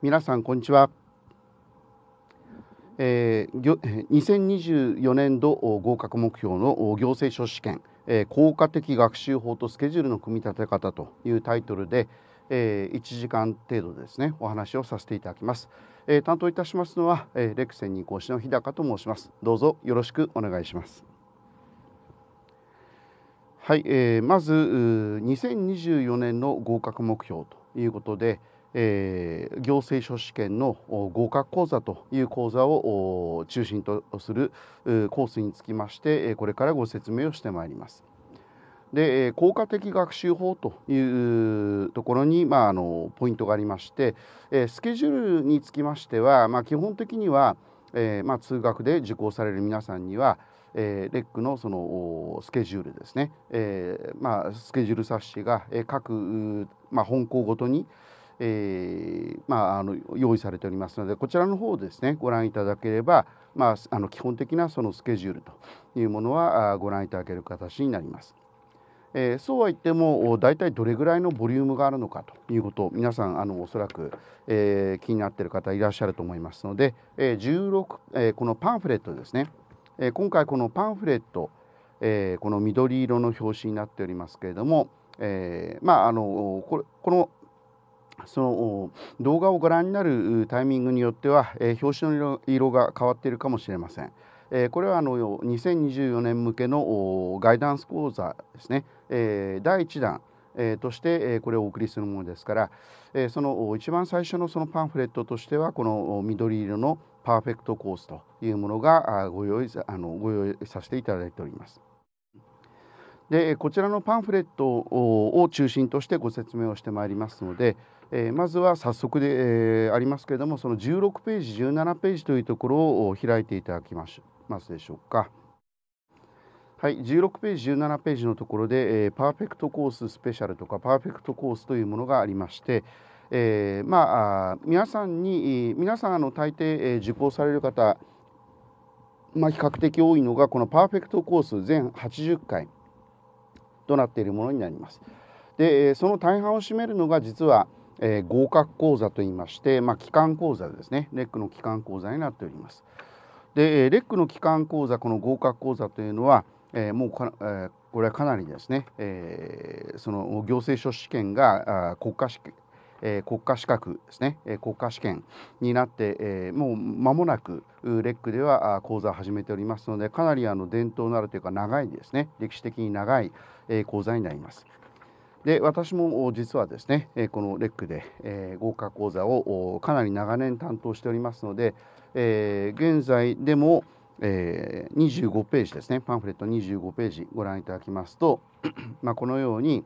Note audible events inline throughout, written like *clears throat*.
皆さんこんにちは、えー、2024年度合格目標の行政書試験、えー、効果的学習法とスケジュールの組み立て方というタイトルで、えー、1時間程度ですねお話をさせていただきます、えー、担当いたしますのは、えレクセンに講師の日高と申しますどうぞよろしくお願いしますはい、えー、まず2024年の合格目標ということで、えー、行政書試験の合格講座という講座を中心とするコースにつきましてこれからご説明をしてまいります。で効果的学習法というところに、まあ、あのポイントがありましてスケジュールにつきましては、まあ、基本的には、えーまあ、通学で受講される皆さんには、えー、レックのそのスケジュールですね、えーまあ、スケジュール冊子が、えー、各、まあ、本校ごとに、えー、まあ、あの用意されておりますのでこちらの方ですねご覧いただければ、まあ、あの基本的なそのスケジュールというものはご覧いただける形になります。えー、そうは言っても大体どれぐらいのボリュームがあるのかということ皆さんあのおそらく、えー、気になっている方いらっしゃると思いますので、え16、えこのパンフレットですね、え今回このパンフレット、えこの緑色の表紙になっておりますけれども、えまあ、あのこれこのその動画をご覧になるタイミングによっては、えー、表紙の色が変わっているかもしれません。えー、これはあの2024年向けのガイダンス講座ですね、えー、第1弾、えー、として、えー、これをお送りするものですから、えー、その一番最初のそのパンフレットとしてはこの緑色のパーフェクトコースというものがご用意あのご用意させていただいております。でこちらのパンフレットを中心としてご説明をしてまいりますので、えー、まずは早速で、えー、ありますけれどもその16ページ17ページというところを開いていただきますでしょうか。はい、16ページ17ページのところで、えー、パーフェクトコーススペシャルとかパーフェクトコースというものがありまして、えー、まあ皆さんに皆さんあの大抵、えー、受講される方、まあ、比較的多いのがこのパーフェクトコース全80回となっているものになります。でその大半を占めるのが実はえー、合格講座といいまして、まあ、機関講座ですねレックの機関講座になっております。でえレックの機関講座この合格講座というのは、えー、もうか、えー、これはかなりですね、えー、その行政書士試験があ国家試験え国家資格ですね、え国家試験になって、えもう間もなくレックでは講座を始めておりますのでかなりあの伝統のあるというか長いですね歴史的に長い、えー、講座になります。で私も実はですねこのレックで、え豪華講座をかなり長年担当しておりますので、え現在でも、え25ページですねパンフレット25ページご覧いただきますと *clears throat* まあこのように、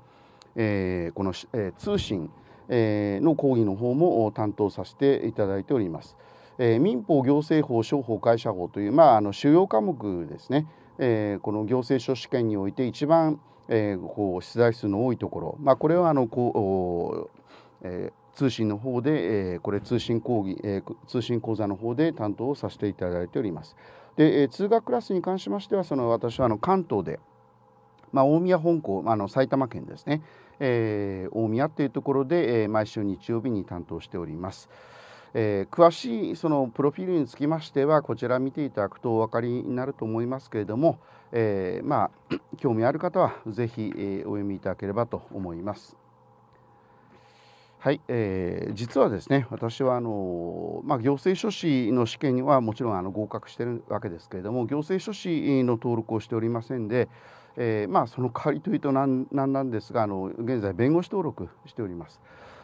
えこの、え通信、えの講義の方も担当させていただいております。え民法行政法商法会社法という、まあ、あの主要科目ですね、えこの行政書試験において一番えー、こう出題数の多いところ、まあ、これはあのこう、えー、通信の方で、えー、これ通信講義、えー、通信講座の方で担当をさせていただいております。で、えー、通学クラスに関しましてはその私はあの関東で、まあ、大宮本校、まあ、あの埼玉県ですね、えー、大宮っていうところで、えー、毎週日曜日に担当しております。えー、詳しいそのプロフィールにつきましてはこちら見ていただくとお分かりになると思いますけれども、えー、まあ *coughs* 興味ある方は是非、えー、お読みいただければと思います。はい、えー、実はですね私はあの、まあ、行政書士の試験にはもちろんあの合格してるわけですけれども行政書士の登録をしておりませんで、えー、まあ、その代わりというと何なんですがあの現在弁護士登録しております。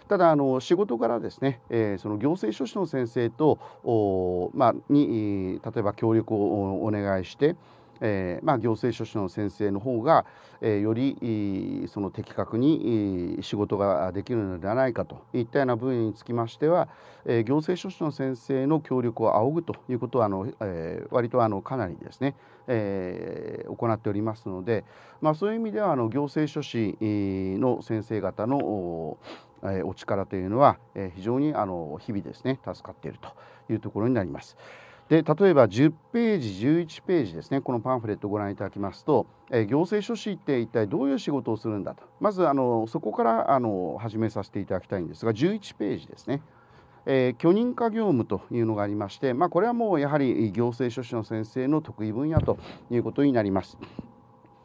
ただあの仕事からですね、えー、その行政書士の先生とお、まあ、に例えば協力をお願いして、えーまあ、行政書士の先生の方が、えー、よりその的確に仕事ができるのではないかといったような分野につきましては、えー、行政書士の先生の協力を仰ぐということはあの、えー、割とあのかなりですね、えー、行っておりますので、まあ、そういう意味ではあの行政書士の先生方のえお力というのは、え非常にあの日々ですね助かっているというところになります。で例えば10ページ11ページですねこのパンフレットをご覧いただきますと、え行政書士って一体どういう仕事をするんだとまずあのそこからあの始めさせていただきたいんですが11ページですね。え許認可業務というのがありまして、まあ、これはもうやはり行政書士の先生の得意分野ということになります。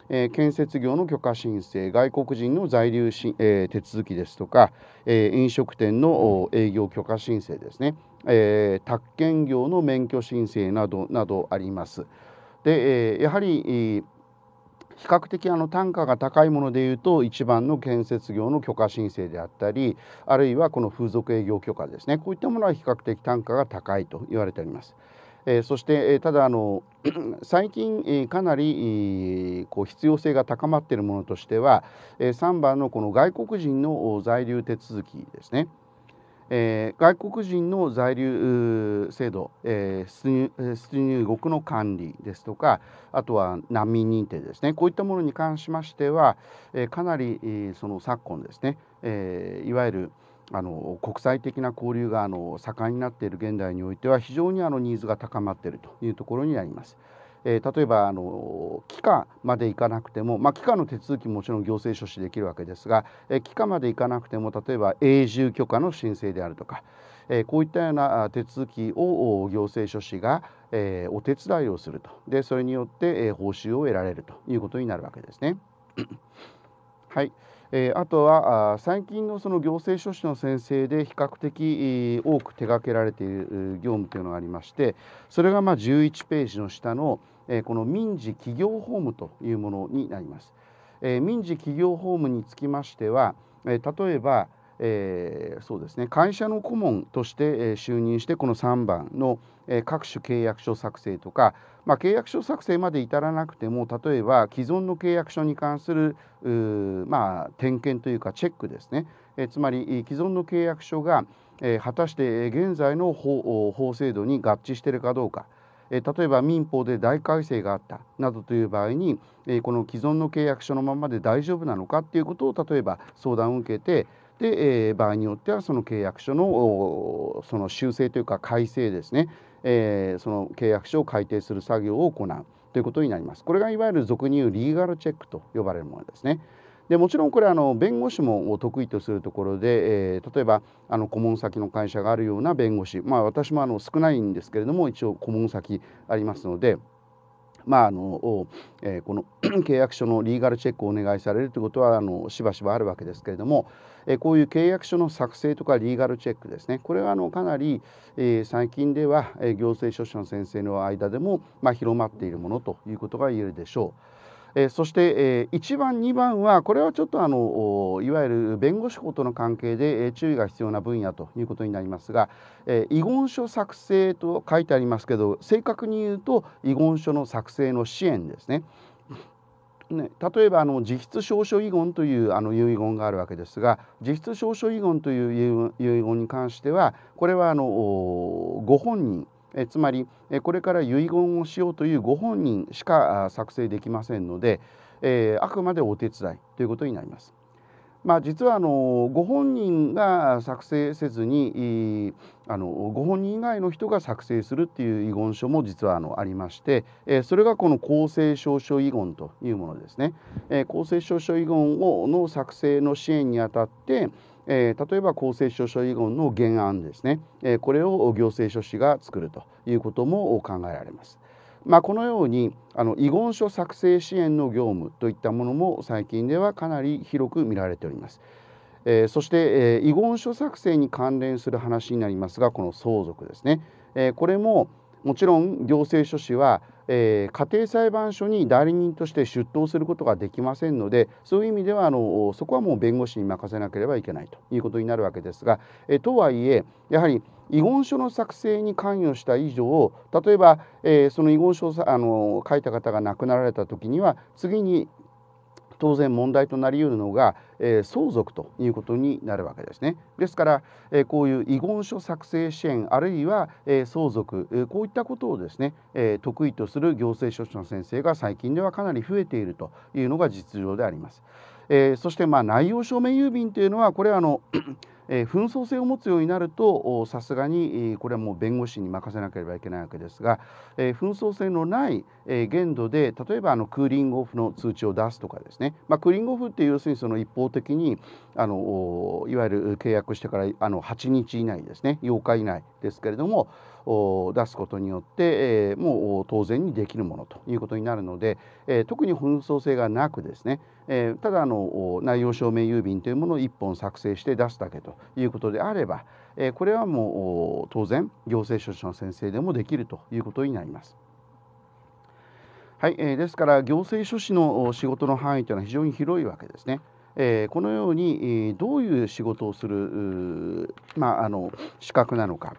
えー、建設業の許可申請外国人の在留し、えー、手続きですとか、えー、飲食店の営業許可申請ですね、えー、宅建業の免許申請などなどあります。で、えー、やはり、比較的あの単価が高いものでいうと一番の建設業の許可申請であったりあるいはこの風俗営業許可ですねこういったものは比較的単価が高いと言われております。えー、そして、えー、ただあの *clears throat* 最近、えー、かなり、こう必要性が高まっているものとしては、え3番のこの外国人の在留手続きですね。え外国人の在留制度、え出入国の管理ですとかあとは難民認定ですねこういったものに関しましては、えかなり、その昨今ですね、えいわゆるあの国際的な交流があの盛んになっている現代においては非常にあのニーズが高まっているというところになります。えー、例えばあの期間まで行かなくても、まあ、期間の手続きももちろん行政書士できるわけですが、えー、期間まで行かなくても例えば永住許可の申請であるとか、えー、こういったような手続きを行政書士が、えー、お手伝いをするとでそれによって、えー、報酬を得られるということになるわけですね。*clears throat* はいえあとは最近のその行政書士の先生で比較的多く手掛けられている業務というのがありましてそれがま11ページの下の、えこの民事企業法務というものになります。え民事企業法務につきましては、え例えばえー、そうですね会社の顧問として、え就任してこの3番の、え各種契約書作成とか、まあ、契約書作成まで至らなくても例えば既存の契約書に関するまあ、点検というかチェックですね、えつまり既存の契約書が、え果たして現在の法法制度に合致しているかどうか。例えば民法で大改正があったなどという場合にこの既存の契約書のままで大丈夫なのかっていうことを例えば相談を受けてで、えー、場合によってはその契約書のその修正というか改正ですね、えー、その契約書を改定する作業を行うということになります。これがいわゆる俗に言うリーガルチェックと呼ばれるものですね。でもちろんこれあの弁護士も得意とするところで、えー、例えばあの顧問先の会社があるような弁護士、まあ、私もあの少ないんですけれども一応顧問先ありますので。まああのえー、この *clears throat* 契約書のリーガルチェックをお願いされるということはあのしばしばあるわけですけれども、えこういう契約書の作成とかリーガルチェックですねこれはあのかなり、え最近では、え行政書士の先生の間でも、ま広まっているものということが言えるでしょう。えそして、え1番2番はこれはちょっとあのいわゆる弁護士法との関係で、え注意が必要な分野ということになりますが、え遺言書作成と書いてありますけど正確に言うと遺言書の作成の支援ですね。ね、例えばあの自筆証書遺言というあの遺言があるわけですが自筆証書遺言という遺言に関してはこれはあのご本人えつまりこれから遺言をしようというご本人しか作成できませんので、えー、あくまでお手伝いということになります。まあ、実はあのご本人が作成せずにあのご本人以外の人が作成するっていう遺言書も実はあのありまして、えそれがこの公正証書遺言というものですね、え公正証書遺言をの作成の支援にあたって、え例えば公正証書遺言の原案ですね、えこれを行政書士が作るということも考えられます。まあ、このようにあの遺言書作成支援の業務といったものも最近ではかなり広く見られております。えー、そして、えー、遺言書作成に関連する話になりますがこの相続ですね、えー、これももちろん行政書士はえー、家庭裁判所に代理人として出頭することができませんのでそういう意味ではあのそこはもう弁護士に任せなければいけないということになるわけですが、えー、とはいえやはり遺言書の作成に関与した以上例えば、えー、その遺言書をあの書いた方が亡くなられた時には次に当然問題となりうるのが、えー、相続ということになるわけですね。ですから、えー、こういう遺言書作成支援あるいは、えー、相続、えー、こういったことをですね、えー、得意とする行政書士の先生が最近ではかなり増えているというのが実情であります。えー、そしてまあ内容証明郵便というのはこれはあのえー、紛争性を持つようになるとさすがにこれはもう弁護士に任せなければいけないわけですが、えー、紛争性のない、えー、限度で例えばあのクーリングオフの通知を出すとかですね、まあ、クーリングオフって要するにその一方的にあのいわゆる契約してからあの8日以内ですね8日以内ですけれども出すことによって、えー、もう当然にできるものということになるので、えー、特に紛争性がなくですね、えー、ただあの内容証明郵便というものを1本作成して出すだけということであれば、えこれはもう当然行政書士の先生でもできるということになります。はい、えですから行政書士の仕事の範囲というのは非常に広いわけですね。えこのように、どういう仕事をする、まあ、あの資格なのか。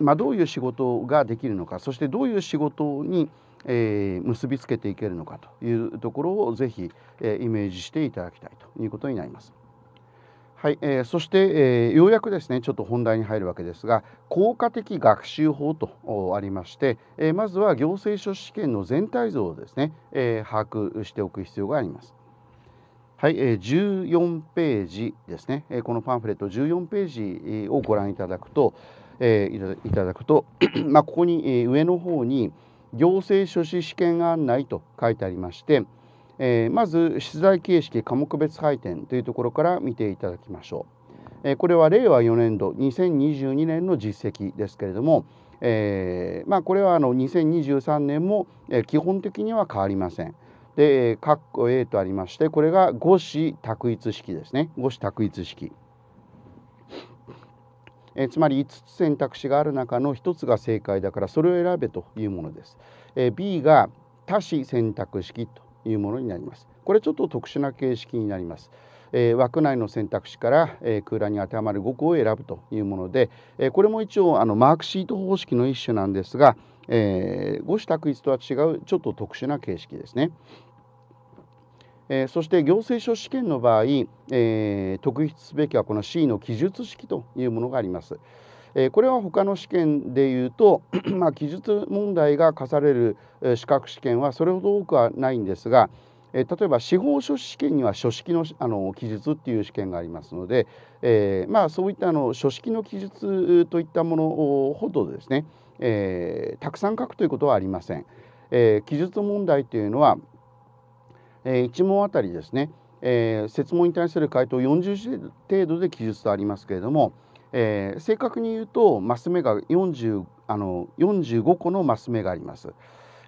まあ、どういう仕事ができるのかそしてどういう仕事に、えー、結びつけていけるのかというところをぜひ、えー、イメージしていただきたいということになります。はい、えー、そして、えー、ようやくですねちょっと本題に入るわけですが効果的学習法とありまして、えー、まずは行政書士試験の全体像をですね、えー、把握しておく必要があります。はい、えー、14ページですね、えー、このパンフレット14ページをご覧いただくとえー、いただくと *clears throat* まあ、ここに、えー、上の方に行政書士試験案内と書いてありまして、えー、まず出題形式科目別採点というところから見ていただきましょう。えー、これは令和4年度2022年の実績ですけれども、えー、まあ、これはあの2023年も、え基本的には変わりません。で、括弧 A とありましてこれが五子択一式ですね五子択一式。えつまり5つ選択肢がある中の1つが正解だからそれを選べというものです。え B が多子選択式というものになります。これちょっと特殊な形式になります。えー、枠内の選択肢から、えー、空欄に当てはまる5個を選ぶというもので、えー、これも一応あのマークシート方式の一種なんですが、えー、5種択一とは違うちょっと特殊な形式ですね。えー、そして行政書試験の場合、えー、特筆すべきはこの C の記述式というものがあります。えー、これは他の試験でいうと、*clears throat* まあ、記述問題が課される資格試験はそれほど多くはないんですが、えー、例えば司法書士試験には書式のあの記述っていう試験がありますので、えー、まあ、そういったあの書式の記述といったものほどですね、えたくさん書くということはありません。え記述問題というのはえ1問あたりですね、えー、設問に対する回答40程度で記述とありますけれども、えー、正確に言うとマス目が40あの45個のマス目があります。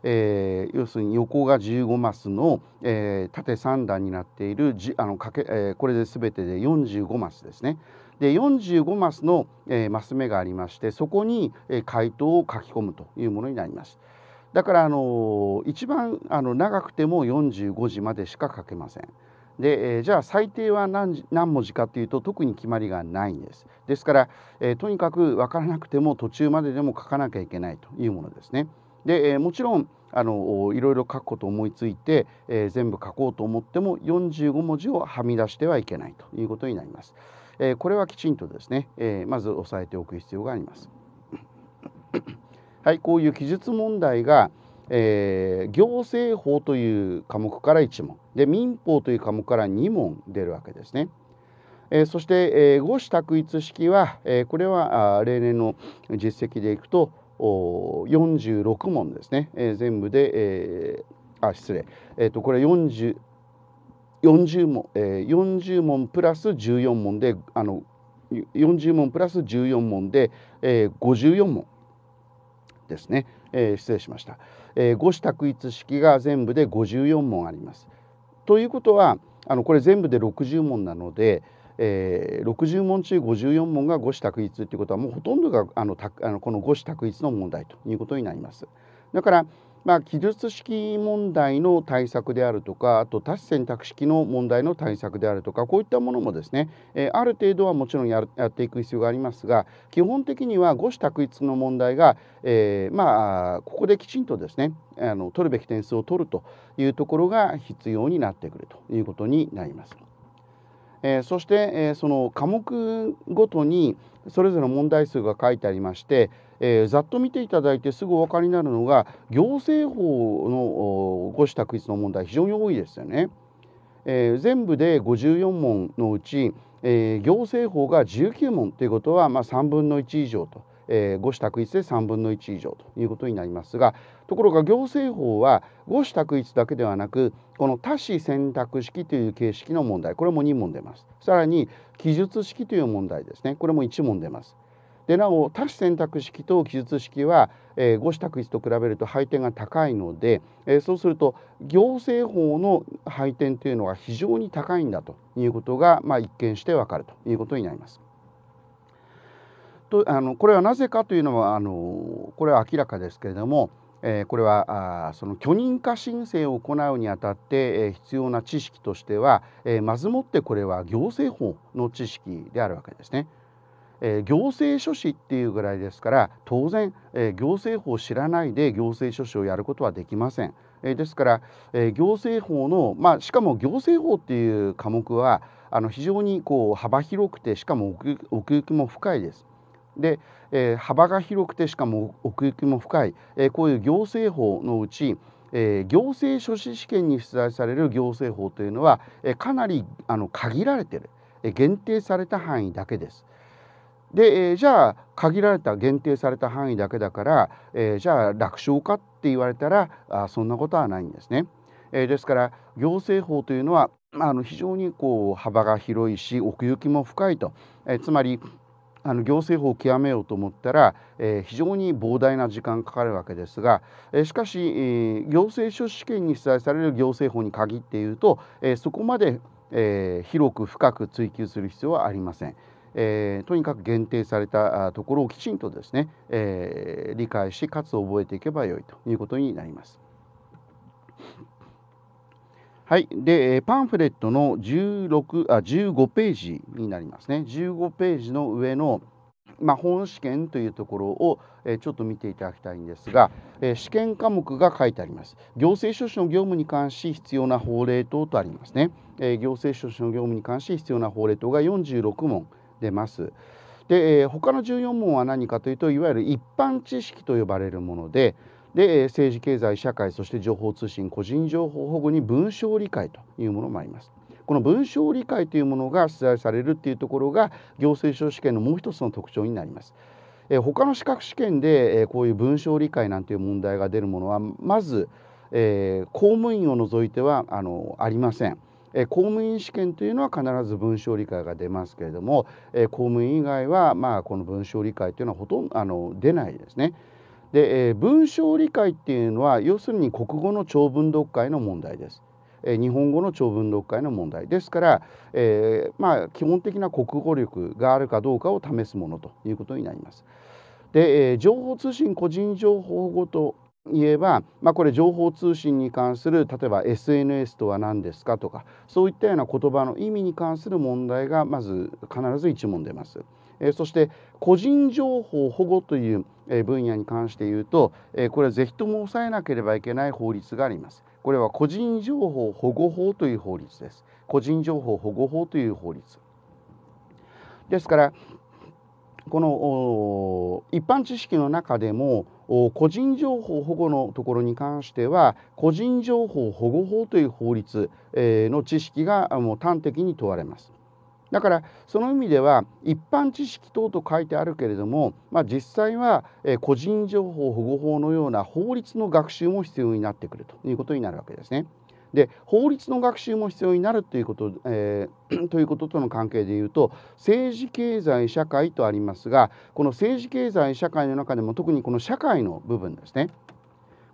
えー、要するに横が15マスの、えー、縦3段になっているあのかけ、えー、これで全てで45マスですね。で45マスの、えー、マス目がありましてそこに、えー、回答を書き込むというものになります。だからあの一番あの長くても45字までしか書けません。で、えー、じゃあ最低は何何文字かというと特に決まりがないんです。ですから、えー、とにかく分からなくても途中まででも書かなきゃいけないというものですね。で、えー、もちろんあのいろいろ書くことを思いついて、えー、全部書こうと思っても45文字をはみ出してはいけないということになります。えー、これはきちんとですね、えー、まず押さえておく必要があります。はい、こういう記述問題が、えー、行政法という科目から1問で民法という科目から2問出るわけですね。えー、そして、えー、五子択一式は、えー、これはあ例年の実績でいくとお46問ですね、えー、全部で、えー、あ失礼、えーと、とこれ40 40問、えー、40問プラス14問であの40問プラス14問で、えー、54問ですね、えー、失礼しました、えー、五子択一式が全部で54問あります。ということはあのこれ全部で60問なので、えー、60問中54問が五子択一ということはもうほとんどがあのたあのこの五子択一の問題ということになります。だからまあ、記述式問題の対策であるとかあと多子選択式の問題の対策であるとかこういったものもですね、えある程度はもちろんやっていく必要がありますが基本的には五種択一の問題が、えー、まあ、ここできちんとですねあの取るべき点数を取るというところが必要になってくるということになります。えー、そして、えー、その科目ごとにそれぞれの問題数が書いてありましてえー、ざっと見ていただいてすぐお分かりになるのが行政法の誤施択一の問題非常に多いですよね。えー、全部で54問のうち、えー、行政法が19問ということは、まあ、3分の1以上と、えー、誤施択一で3分の1以上ということになりますがところが行政法は誤施択一だけではなくこの多子選択式という形式の問題これも2問出ますさらに記述式という問題ですねこれも1問出ます。でなお多子選択式と記述式は、えー、五子択一と比べると配点が高いので、えー、そうすると行政法の配点というのは非常に高いんだということが、まあ、一見してわかるということになります。とあのこれはなぜかというのはあのこれは明らかですけれども、えー、これはあその許認可申請を行うにあたって、えー、必要な知識としては、えー、まずもってこれは行政法の知識であるわけですね。えー、行政書士っていうぐらいですから当然、えー、行政法を知らないで行政書士をやることはできません。えー、ですから、え行政法の、まあ、しかも行政法っていう科目はあの非常にこう幅広くてしかも奥行きも深いです。で、え幅が広くてしかも奥行きも深い、えこういう行政法のうちえー、行政書士試験に出題される行政法というのは、えー、かなりあの限られてる、えー、限定された範囲だけです。で、えー、じゃあ限られた限定された範囲だけだから、えー、じゃあ楽勝かって言われたらあそんなことはないんですね。えー、ですから行政法というのはあの非常にこう幅が広いし奥行きも深いと、えー、つまりあの行政法を極めようと思ったら、えー、非常に膨大な時間かかるわけですが、えー、しかし、えー、行政書試験に記載される行政法に限って言うと、えー、そこまで、えー、広く深く追求する必要はありません。えー、とにかく限定されたところをきちんとですね、えー、理解しかつ覚えていけばよいということになります。はい、でパンフレットの16あ15ページになりますね15ページの上の、まあ、本試験というところを、えちょっと見ていただきたいんですが、え試験科目が書いてあります行政書士の業務に関し必要な法令等とありますね、え行政書士の業務に関し必要な法令等が46問出ます。で、えー、他の14問は何かというといわゆる一般知識と呼ばれるものでで政治経済社会そして情報通信個人情報保護に文章理解というものもあります。この文章理解というものが出題されるっていうところが行政書試験のもう一つの特徴になります。えー、他の資格試験で、えー、こういう文章理解なんていう問題が出るものはまず、えー、公務員を除いてはあのありません。え公務員試験というのは必ず文章理解が出ますけれども、え公務員以外は、まあ、この文章理解というのはほとんどあの出ないですね。で、え文章理解っていうのは要するに国語の長文読解の問題です。日本語の長文読解の問題ですから、えー、まあ基本的な国語力があるかどうかを試すものということになります。で、えー、情報通信個人情報保護と言えば、まあ、これ情報通信に関する例えば SNS とは何ですかとかそういったような言葉の意味に関する問題がまず必ず一問出ます。えそして個人情報保護という分野に関して言うと、えこれはぜひとも抑えなければいけない法律があります。これは個人情報保護法という法律です。個人情報保護法という法律。ですからこの一般知識の中でも個人情報保護のところに関しては個人情報保護法という法律の知識がもう端的に問われます。だからその意味では一般知識等と書いてあるけれども、まあ、実際は個人情報保護法のような法律の学習も必要になってくるということになるわけですね。で法律の学習も必要になるということ,、えー、*clears throat* ということとの関係でいうと政治経済社会とありますがこの政治経済社会の中でも特にこの社会の部分ですね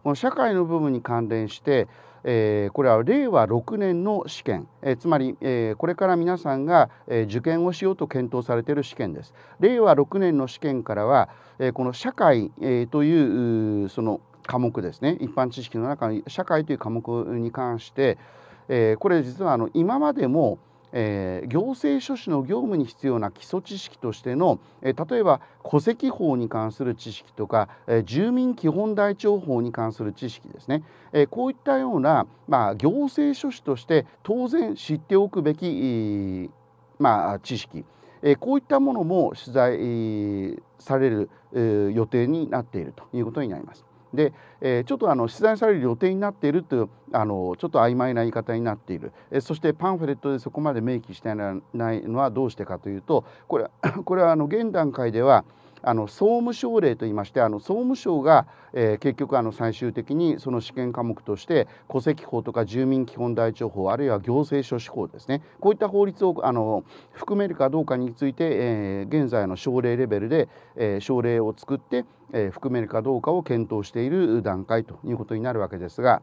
この社会の部分に関連してえー、これは令和6年の試験、えー、つまり、えー、これから皆さんが、え受験をしようと検討されている試験です。令和6年の試験からは、えこの社会、えというその科目ですね一般知識の中の社会という科目に関して、えー、これ実はあの今までもえー、行政書士の業務に必要な基礎知識としての、えー、例えば戸籍法に関する知識とか、えー、住民基本台帳法に関する知識ですね、えこういったような、まあ、行政書士として当然知っておくべき、まあ、知識、えこういったものも取材、される、予定になっているということになります。で、えー、ちょっとあの出題される予定になっているというあのちょっと曖昧な言い方になっている、えー、そしてパンフレットでそこまで明記していないのはどうしてかというとこれ *coughs* これはあの現段階ではあの総務省令といいましてあの総務省が、えー、結局あの最終的にその試験科目として戸籍法とか住民基本台帳法あるいは行政書士法ですねこういった法律をあの含めるかどうかについて、えー、現在の省令レベルで、えー、省令を作って、えー、含めるかどうかを検討している段階ということになるわけですが。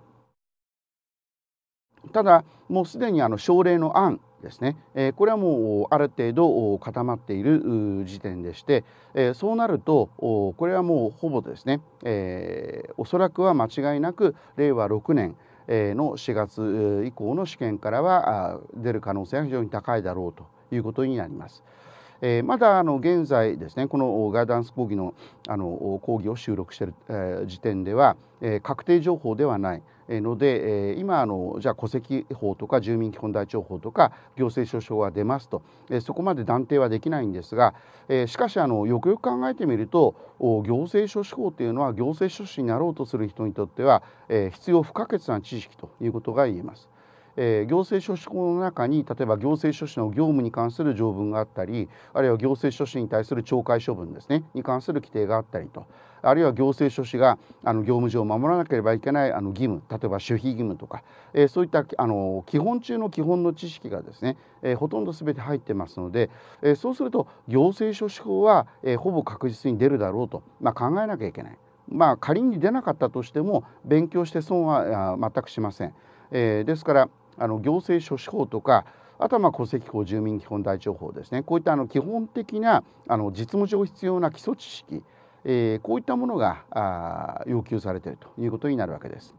ただもうすでにあの省令の案ですね、えこれはもうある程度固まっている時点でして、えそうなるとこれはもうほぼですね、えおそらくは間違いなく令和6年の4月以降の試験からは出る可能性が非常に高いだろうということになります。えー、まだあの現在ですねこのガイダンス講義のあの講義を収録している、えー、時点では、えー、確定情報ではないので、え今あのじゃあ戸籍法とか住民基本台帳法とか行政書書は出ますと、えそこまで断定はできないんですが、えしかしあのよくよく考えてみると行政書士法というのは行政書士になろうとする人にとっては、え必要不可欠な知識ということが言えます。えー、行政書士法の中に例えば行政書士の業務に関する条文があったりあるいは行政書士に対する懲戒処分ですねに関する規定があったりとあるいは行政書士があの業務上守らなければいけないあの義務例えば守秘義務とか、えー、そういったあの基本中の基本の知識がですね、えー、ほとんど全て入ってますので、えー、そうすると行政書士法は、えー、ほぼ確実に出るだろうと、まあ、考えなきゃいけない。まあ、仮に出なかったとしても勉強して損は全くしません。えー、ですからあの行政書士法とかあとはまあ戸籍法住民基本台帳法ですねこういったあの基本的なあの実務上必要な基礎知識、えー、こういったものがあ要求されているということになるわけです。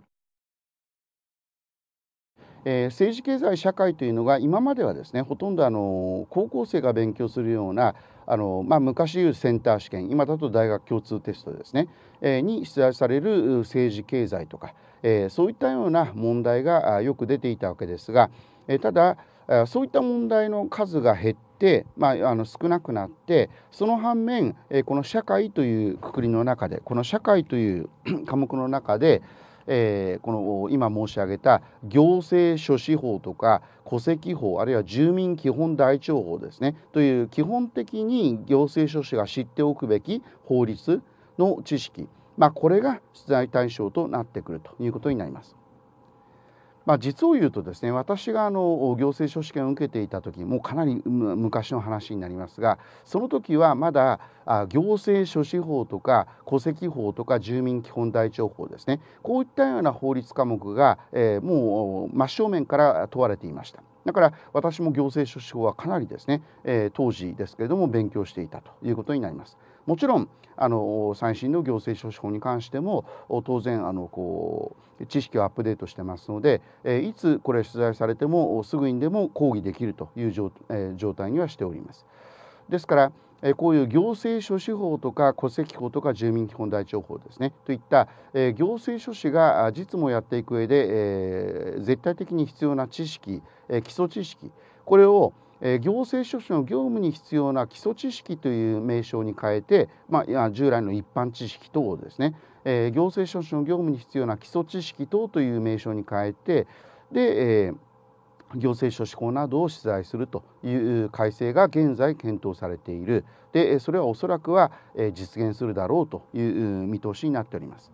えー、政治経済社会というのが今まではですねほとんどあの高校生が勉強するようなあの、まあ、昔いうセンター試験今だと大学共通テストですね、えー、に出題される政治経済とか、えー、そういったような問題がよく出ていたわけですが、えー、ただそういった問題の数が減って、まあ、あの少なくなってその反面この社会というくくりの中でこの社会という *clears throat* 科目の中でえー、この今申し上げた行政書士法とか戸籍法あるいは住民基本台帳法ですねという基本的に行政書士が知っておくべき法律の知識、まあ、これが出題対象となってくるということになります。まあ、実を言うとですね私があの行政書士験を受けていた時もうかなり昔の話になりますがその時はまだ行政書士法とか戸籍法とか住民基本台帳法ですねこういったような法律科目が、えー、もう真正面から問われていました。だから私も行政書士法はかなりですね、えー、当時ですけれども勉強していたということになります。もちろんあの最新の行政書士法に関しても当然あのこう知識をアップデートしてますので、えいつこれ取材されてもすぐにでも抗議できるという状,、え状態にはしております。ですから、えこういう行政書士法とか戸籍法とか住民基本台帳法ですねといった、え行政書士が実務をやっていく上で、え絶対的に必要な知識、え基礎知識これをえ行政書士の業務に必要な基礎知識という名称に変えて、まあ、従来の一般知識等ですね、え行政書士の業務に必要な基礎知識等という名称に変えてで、え行政書士法などを取材するという改正が現在検討されているでそれはおそらくは実現するだろうという見通しになっております。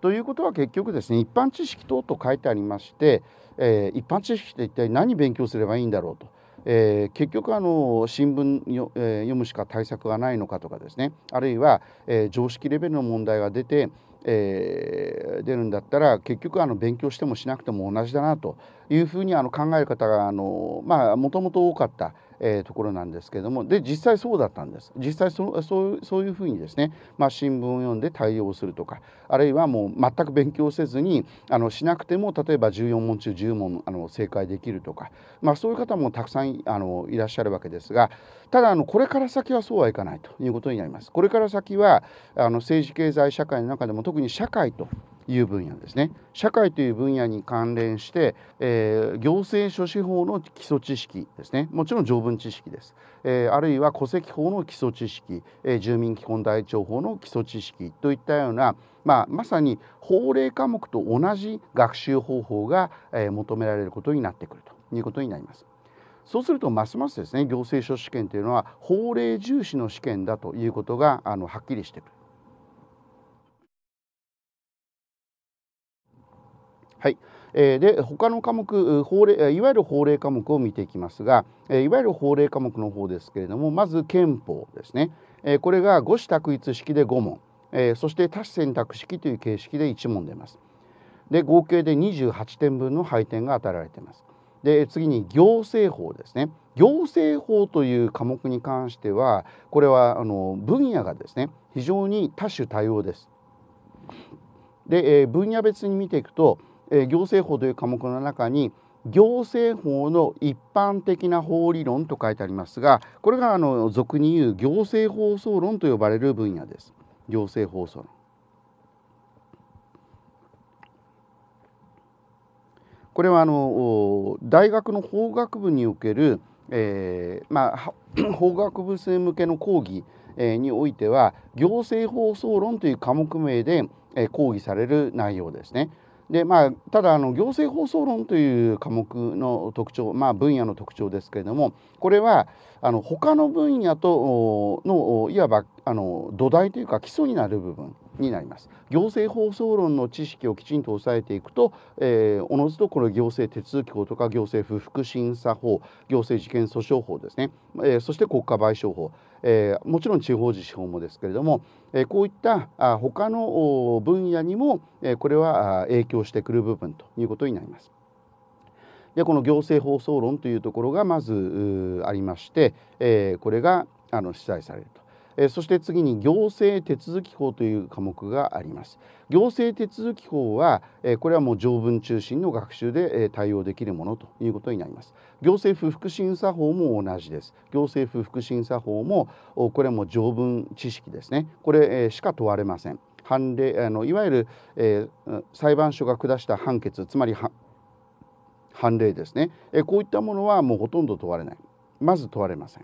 ということは結局ですね一般知識等と書いてありまして、えー、一般知識って一体何勉強すればいいんだろうと、えー、結局あの新聞よ、えー、読むしか対策がないのかとかですねあるいは、えー、常識レベルの問題が出て、えー、出るんだったら結局あの勉強してもしなくても同じだなというふうにあの考える方があのまもともと多かった。えー、ところなんですけれどもで実際そうだったんです実際そそうそういうふうにですね、まあ、新聞を読んで対応するとかあるいはもう全く勉強せずにあのしなくても例えば14問中10問あの正解できるとか、まあ、そういう方もたくさんあのいらっしゃるわけですがただあのこれから先はそうはいかないということになります。これから先はあの政治経済社会の中でも特に社会という分野ですね社会という分野に関連して、えー、行政書士法の基礎知識ですねもちろん条文知識です、えー、あるいは戸籍法の基礎知識、えー、住民基本台帳法の基礎知識といったような、まあ、まさに法令科目と同じ学習方法が、え求められることになってくるということになります。そうするとますますですね行政書士試験というのは法令重視の試験だということがあのはっきりしてくる。はい、えで他の科目法令いわゆる法令科目を見ていきますが、えいわゆる法令科目の方ですけれどもまず憲法ですね、えこれが五子択一式で5問、えそして多子選択式という形式で1問出ます。で合計で28点分の配点が与えられています。で次に行政法ですね行政法という科目に関してはこれはあの分野がですね非常に多種多様です。で、え分野別に見ていくとえ行政法という科目の中に行政法の一般的な法理論と書いてありますがこれがあの俗に言う行政法争論と呼ばれる分野です行政法争論これはあの大学の法学部における、えーまあ、*coughs* 法学部生向けの講義においては行政法争論という科目名で講義される内容ですね。でまあ、ただあの行政放送論という科目の特徴、まあ、分野の特徴ですけれどもこれはあの他の分野とのいわばあの土台というか基礎になる部分になります行政放送論の知識をきちんと押さえていくと、えー、おのずとこの行政手続き法とか行政不服審査法行政事件訴訟法ですね、えー、そして国家賠償法えー、もちろん地方自治法もですけれども、えー、こういったあ他の分野にも、えー、これは影響してくる部分ということになります。でこの行政放送論というところがまずありまして、えこれがあの記載されると。えそして次に行政手続法という科目があります行政手続法は、えこれはもう条文中心の学習で、え対応できるものということになります行政不服審査法も同じです行政不服審査法もこれはもう条文知識ですねこれ、えしか問われません判例あのいわゆる、えー、裁判所が下した判決つまり判例ですね、えこういったものはもうほとんど問われないまず問われません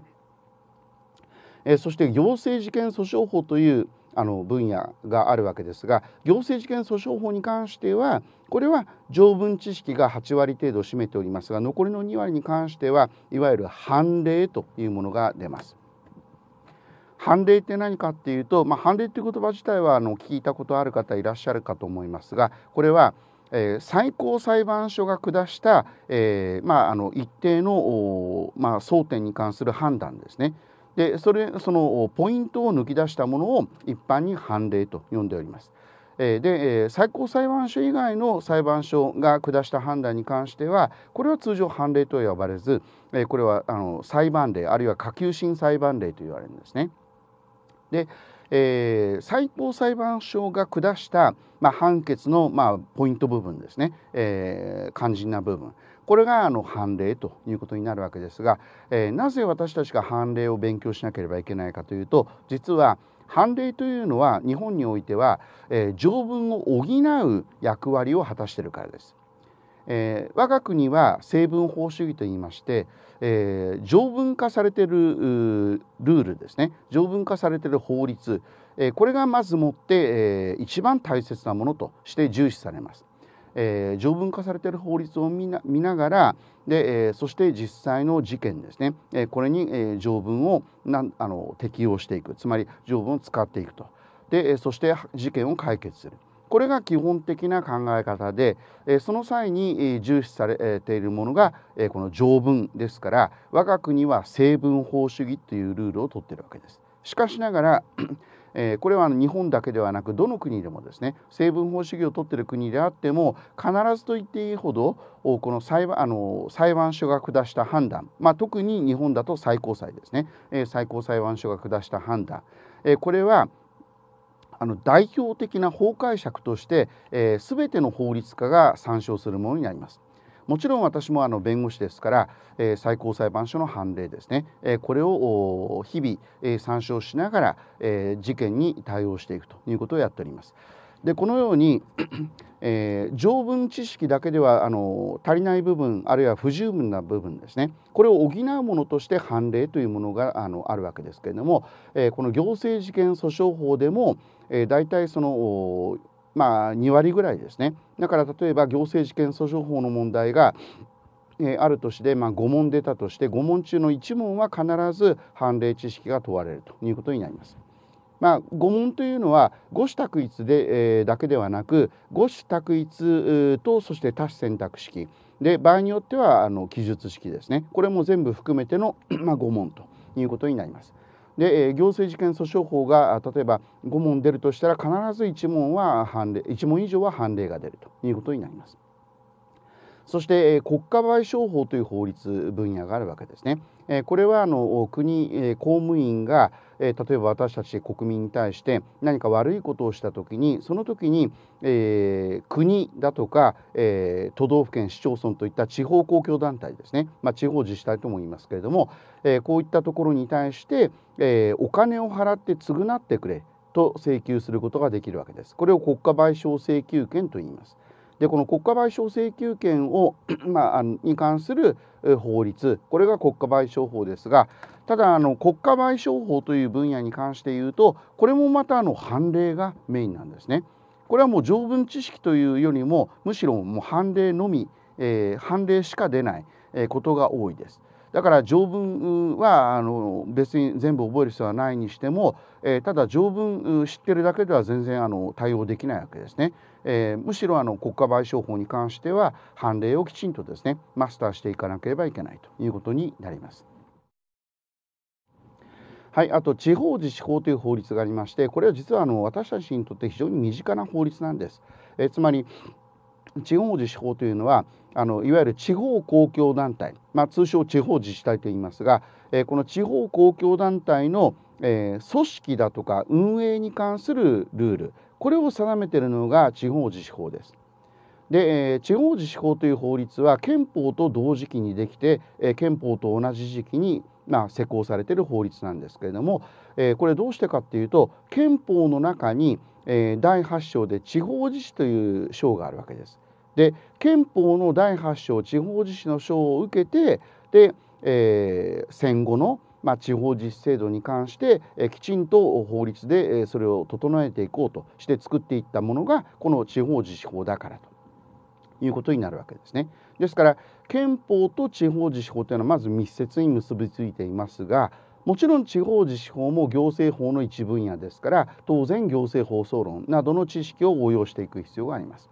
えそして行政事件訴訟法というあの分野があるわけですが行政事件訴訟法に関してはこれは条文知識が8割程度占めておりますが残りの2割に関してはいわゆる判例というものが出ます。判例って何かっていうと、まあ、判例っていう言葉自体はあの聞いたことある方いらっしゃるかと思いますがこれは、えー、最高裁判所が下した、えー、まあ、あの一定の、まあ、争点に関する判断ですね。でそれそのポイントを抜き出したものを一般に判例と呼んでおります。で最高裁判所以外の裁判所が下した判断に関してはこれは通常判例と呼ばれずこれはあの裁判例あるいは下級審裁判例と言われるんですね。でえー、最高裁判所が下した、まあ、判決の、まあ、ポイント部分ですね、えー、肝心な部分これがあの判例ということになるわけですが、えー、なぜ私たちが判例を勉強しなければいけないかというと実は判例というのは日本においては、えー、条文を補う役割を果たしているからです。えー、我が国は成分法主義といいまして、えー、条文化されているルールですね条文化されている法律、えー、これがまずもって、えー、一番大切なものとして重視されます。えー、条文化されている法律を見な見ながらで、えー、そして実際の事件ですね、えー、これに、えー、条文をなんあの適用していくつまり条文を使っていくとで、えー、そして事件を解決する。これが基本的な考え方でその際に重視されているものがこの条文ですから我が国は成文法主義というルールをとっているわけです。しかしながらえー、これは日本だけではなくどの国でもですね成分法主義を取っている国であっても必ずと言っていいほどこの裁判あの裁判所が下した判断、まあ、特に日本だと最高裁ですね、えー、最高裁判所が下した判断、えー、これはあの代表的な法解釈として、えー、全ての法律家が参照するものになります。もちろん私もあの弁護士ですから、え最高裁判所の判例ですね、えこれを日々、え参照しながら、え事件に対応していくということをやっております。でこのように、*clears throat* えー、条文知識だけではあの足りない部分あるいは不十分な部分ですねこれを補うものとして判例というものがあのあるわけですけれども、えー、この行政事件訴訟法でも、えー、大体そのまあ、2割ぐらいですねだから例えば行政事件訴訟法の問題がえある年で、まあ、5問出たとして5問中の1問は必ず判例知識が問われるということになります。まあ、5問というのは五子択一で、えー、だけではなく五種択一とそして多子選択式で場合によってはあの記述式ですねこれも全部含めての、まあ、5問ということになります。で、え行政事件訴訟法が例えば5問出るとしたら必ず1問は判例1問以上は判例が出るということになります。そして国家賠償法という法律分野があるわけですね。これはあの国公務員がえー、例えば私たち国民に対して何か悪いことをした時にその時に、えー、国だとか、えー、都道府県市町村といった地方公共団体ですね、まあ、地方自治体とも言いますけれども、えこういったところに対して、えお金を払って償ってくれと請求することができるわけです。これを国家賠償請求権と言います。でこの国家賠償請求権を *clears throat* まあ、に関する法律これが国家賠償法ですがただあの国家賠償法という分野に関して言うとこれもまたあの判例がメインなんですね。これはもう条文知識というよりもむしろもう判例のみ、えー、判例しか出ないことが多いです。だから条文はあの別に全部覚える必要はないにしても、えー、ただ条文知ってるだけでは全然あの対応できないわけですね。えー、むしろあの国家賠償法に関しては判例をきちんとですねマスターしていかなければいけないということになります。はい、あと地方自治法という法律がありましてこれは実はあの私たちにとって非常に身近な法律なんです。えつまり地方自治法というのはあのいわゆる地方公共団体、まあ、通称地方自治体と言いますが、えー、この地方公共団体の、えー、組織だとか運営に関するルールこれを定めているのが地方自治法です。で、えー、地方自治法という法律は憲法と同時期にできて、えー、憲法と同じ時期にまあ、施行されている法律なんですけれども、えー、これどうしてかっていうと憲法の中に、えー、第8章で地方自治という章があるわけです。で憲法の第8章地方自治の章を受けてで、えー、戦後のまあ、地方自治制度に関して、えきちんと法律で、えそれを整えていこうとして作っていったものがこの地方自治法だからということになるわけですね。ですから憲法と地方自治法というのはまず密接に結びついていますがもちろん地方自治法も行政法の一分野ですから当然行政法送論などの知識を応用していく必要があります。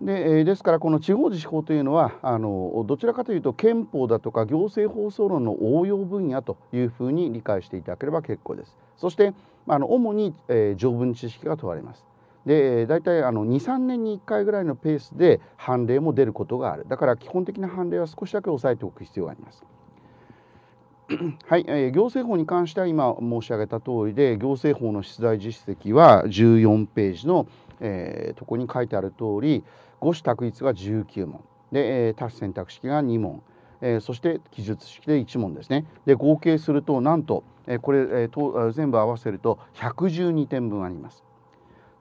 でですからこの地方自治法というのはあのどちらかというと憲法だとか行政放送論の応用分野というふうに理解していただければ結構です。そしてあの主に、えー、条文知識が問われます。で大体23年に1回ぐらいのペースで判例も出ることがあるだから基本的な判例は少しだけ押さえておく必要があります。*clears throat* はい、えー、行政法に関しては今申し上げた通りで行政法の出題実績は14ページの、えー、とこに書いてある通り五種択一が19問で、えー、多種選択式が2問、えー、そして記述式で1問ですねで合計するとなんと、えー、これ、えー、と全部合わせると112点分あります。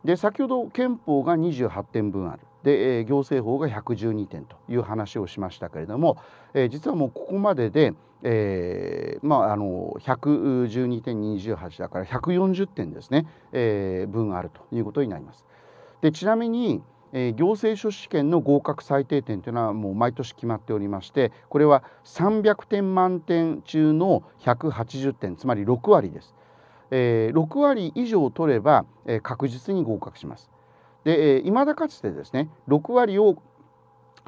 で先ほど憲法が28点分あるで、えー、行政法が112点という話をしましたけれども、えー、実はもうここまでで、えー、まああの112.28だから140点ですね、えー、分あるということになります。でちなみにえ行政書士試験の合格最低点というのはもう毎年決まっておりましてこれは300点満点中の180点つまり6割です、えー、6割以上取れば、えー、確実に合格しますで、えー、未だかつてですね6割を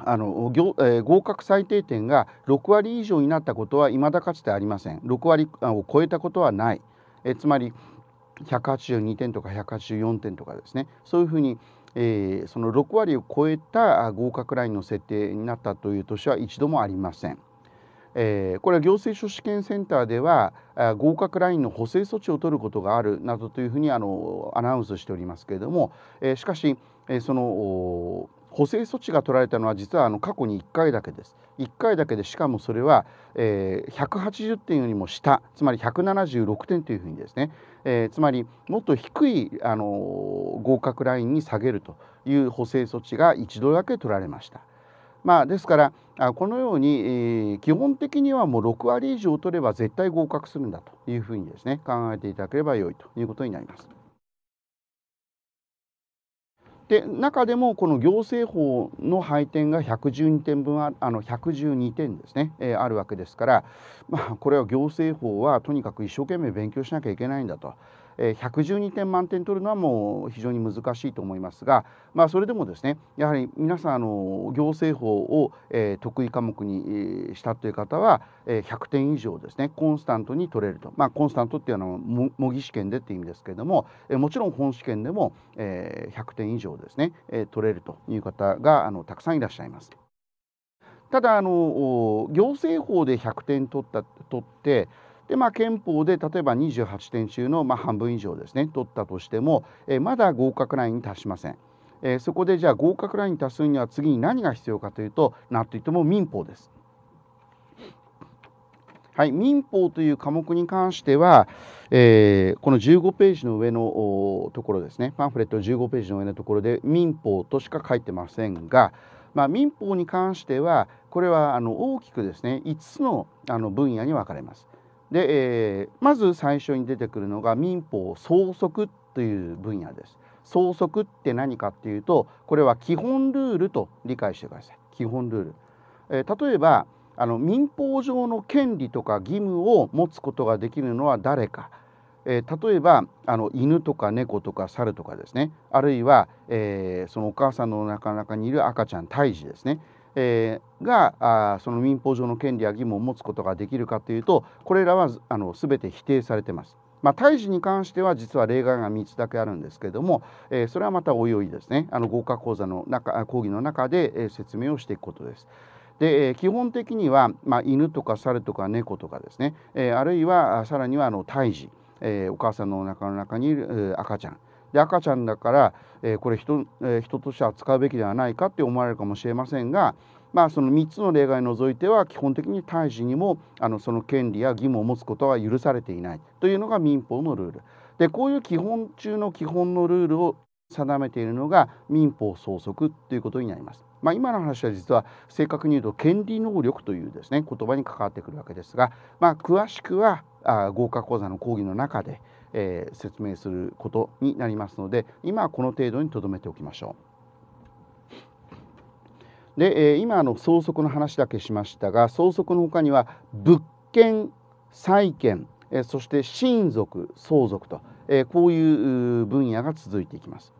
あの合格最低点が6割以上になったことはいまだかつてありません6割を超えたことはないえつまり182点とか184点とかですねそういうふうにえー、その6割を超えた合格ラインの設定になったという年は一度もありません。えー、これは行政書試験センターでは合格ラインの補正措置を取ることがあるなどというふうにあのアナウンスしておりますけれども、えー、しかし、えー、その補正措置が取られたのは実はあの過去に1回だけです1回だけでしかもそれは、えー、180点よりも下つまり176点というふうにですね、えー、つまりもっと低い、あの合格ラインに下げるという補正措置が一度だけ取られました。まあ、ですからこのように、え基本的にはもう6割以上取れば絶対合格するんだというふうにですね考えていただければ良いということになります。で中でもこの行政法の配点が112点分ああの112点ですね、えー、あるわけですから、まあ、これは行政法はとにかく一生懸命勉強しなきゃいけないんだと。112点満点取るのはもう非常に難しいと思いますが、まあ、それでもですねやはり皆さんあの行政法を、得意科目にしたという方は、100点以上ですねコンスタントに取れると、まあ、コンスタントっていうのは模擬試験でっていう意味ですけれども、もちろん本試験でも、100点以上ですね、取れるという方があのたくさんいらっしゃいます。ただあの行政法で100点取った取ってで、まあ、憲法で例えば28点中のまあ半分以上ですね取ったとしても、えー、まだ合格ラインに達しません。えー、そこでじゃあ合格ラインに達するには次に何が必要かというとなんといっても民法です。はい、民法という科目に関しては、えー、この15ページの上のところですねパンフレット15ページの上のところで民法としか書いてませんが、まあ、民法に関してはこれはあの大きくですね5つのあの分野に分かれます。で、えー、まず最初に出てくるのが民法総則という分野です。総則って何かっていうとこれは基本ルールと理解してください基本ルール、えー、例えばあの民法上の権利とか義務を持つことができるのは誰か、えー、例えばあの犬とか猫とか猿とかですねあるいは、えー、そのお母さんの中にいる赤ちゃん胎児ですねえー、があその民法上の権利や義務を持つことができるかというとこれらはあの全て否定されてます。まあ、胎児に関しては実は例外が3つだけあるんですけれども、えー、それはまたおいおいですねあの合格講座の中講義の中で、えー、説明をしていくことです。で、えー、基本的には、まあ、犬とか猿とか猫とかですね、えー、あるいはさらにはあの胎児、えー、お母さんのおなかの中にいる、赤ちゃんで赤ちゃんだから、えー、これ人,、えー、人として扱うべきではないかって思われるかもしれませんが、まあ、その3つの例外を除いては基本的に胎児にもあのその権利や義務を持つことは許されていないというのが民法のルール。でこういう基本中の基本のルールを定めているのが民法総則ということになります。まあ、今の話は実は正確に言うと権利能力というですね言葉に関わってくるわけですが、まあ、詳しくはあ合格講座の講義の中で、えー、説明することになりますので今はこの程度にとどめておきましょう。で、えー、今の相続の話だけしましたが相続のほかには物件債権、えー、そして親族相続と、えー、こういう分野が続いていきます。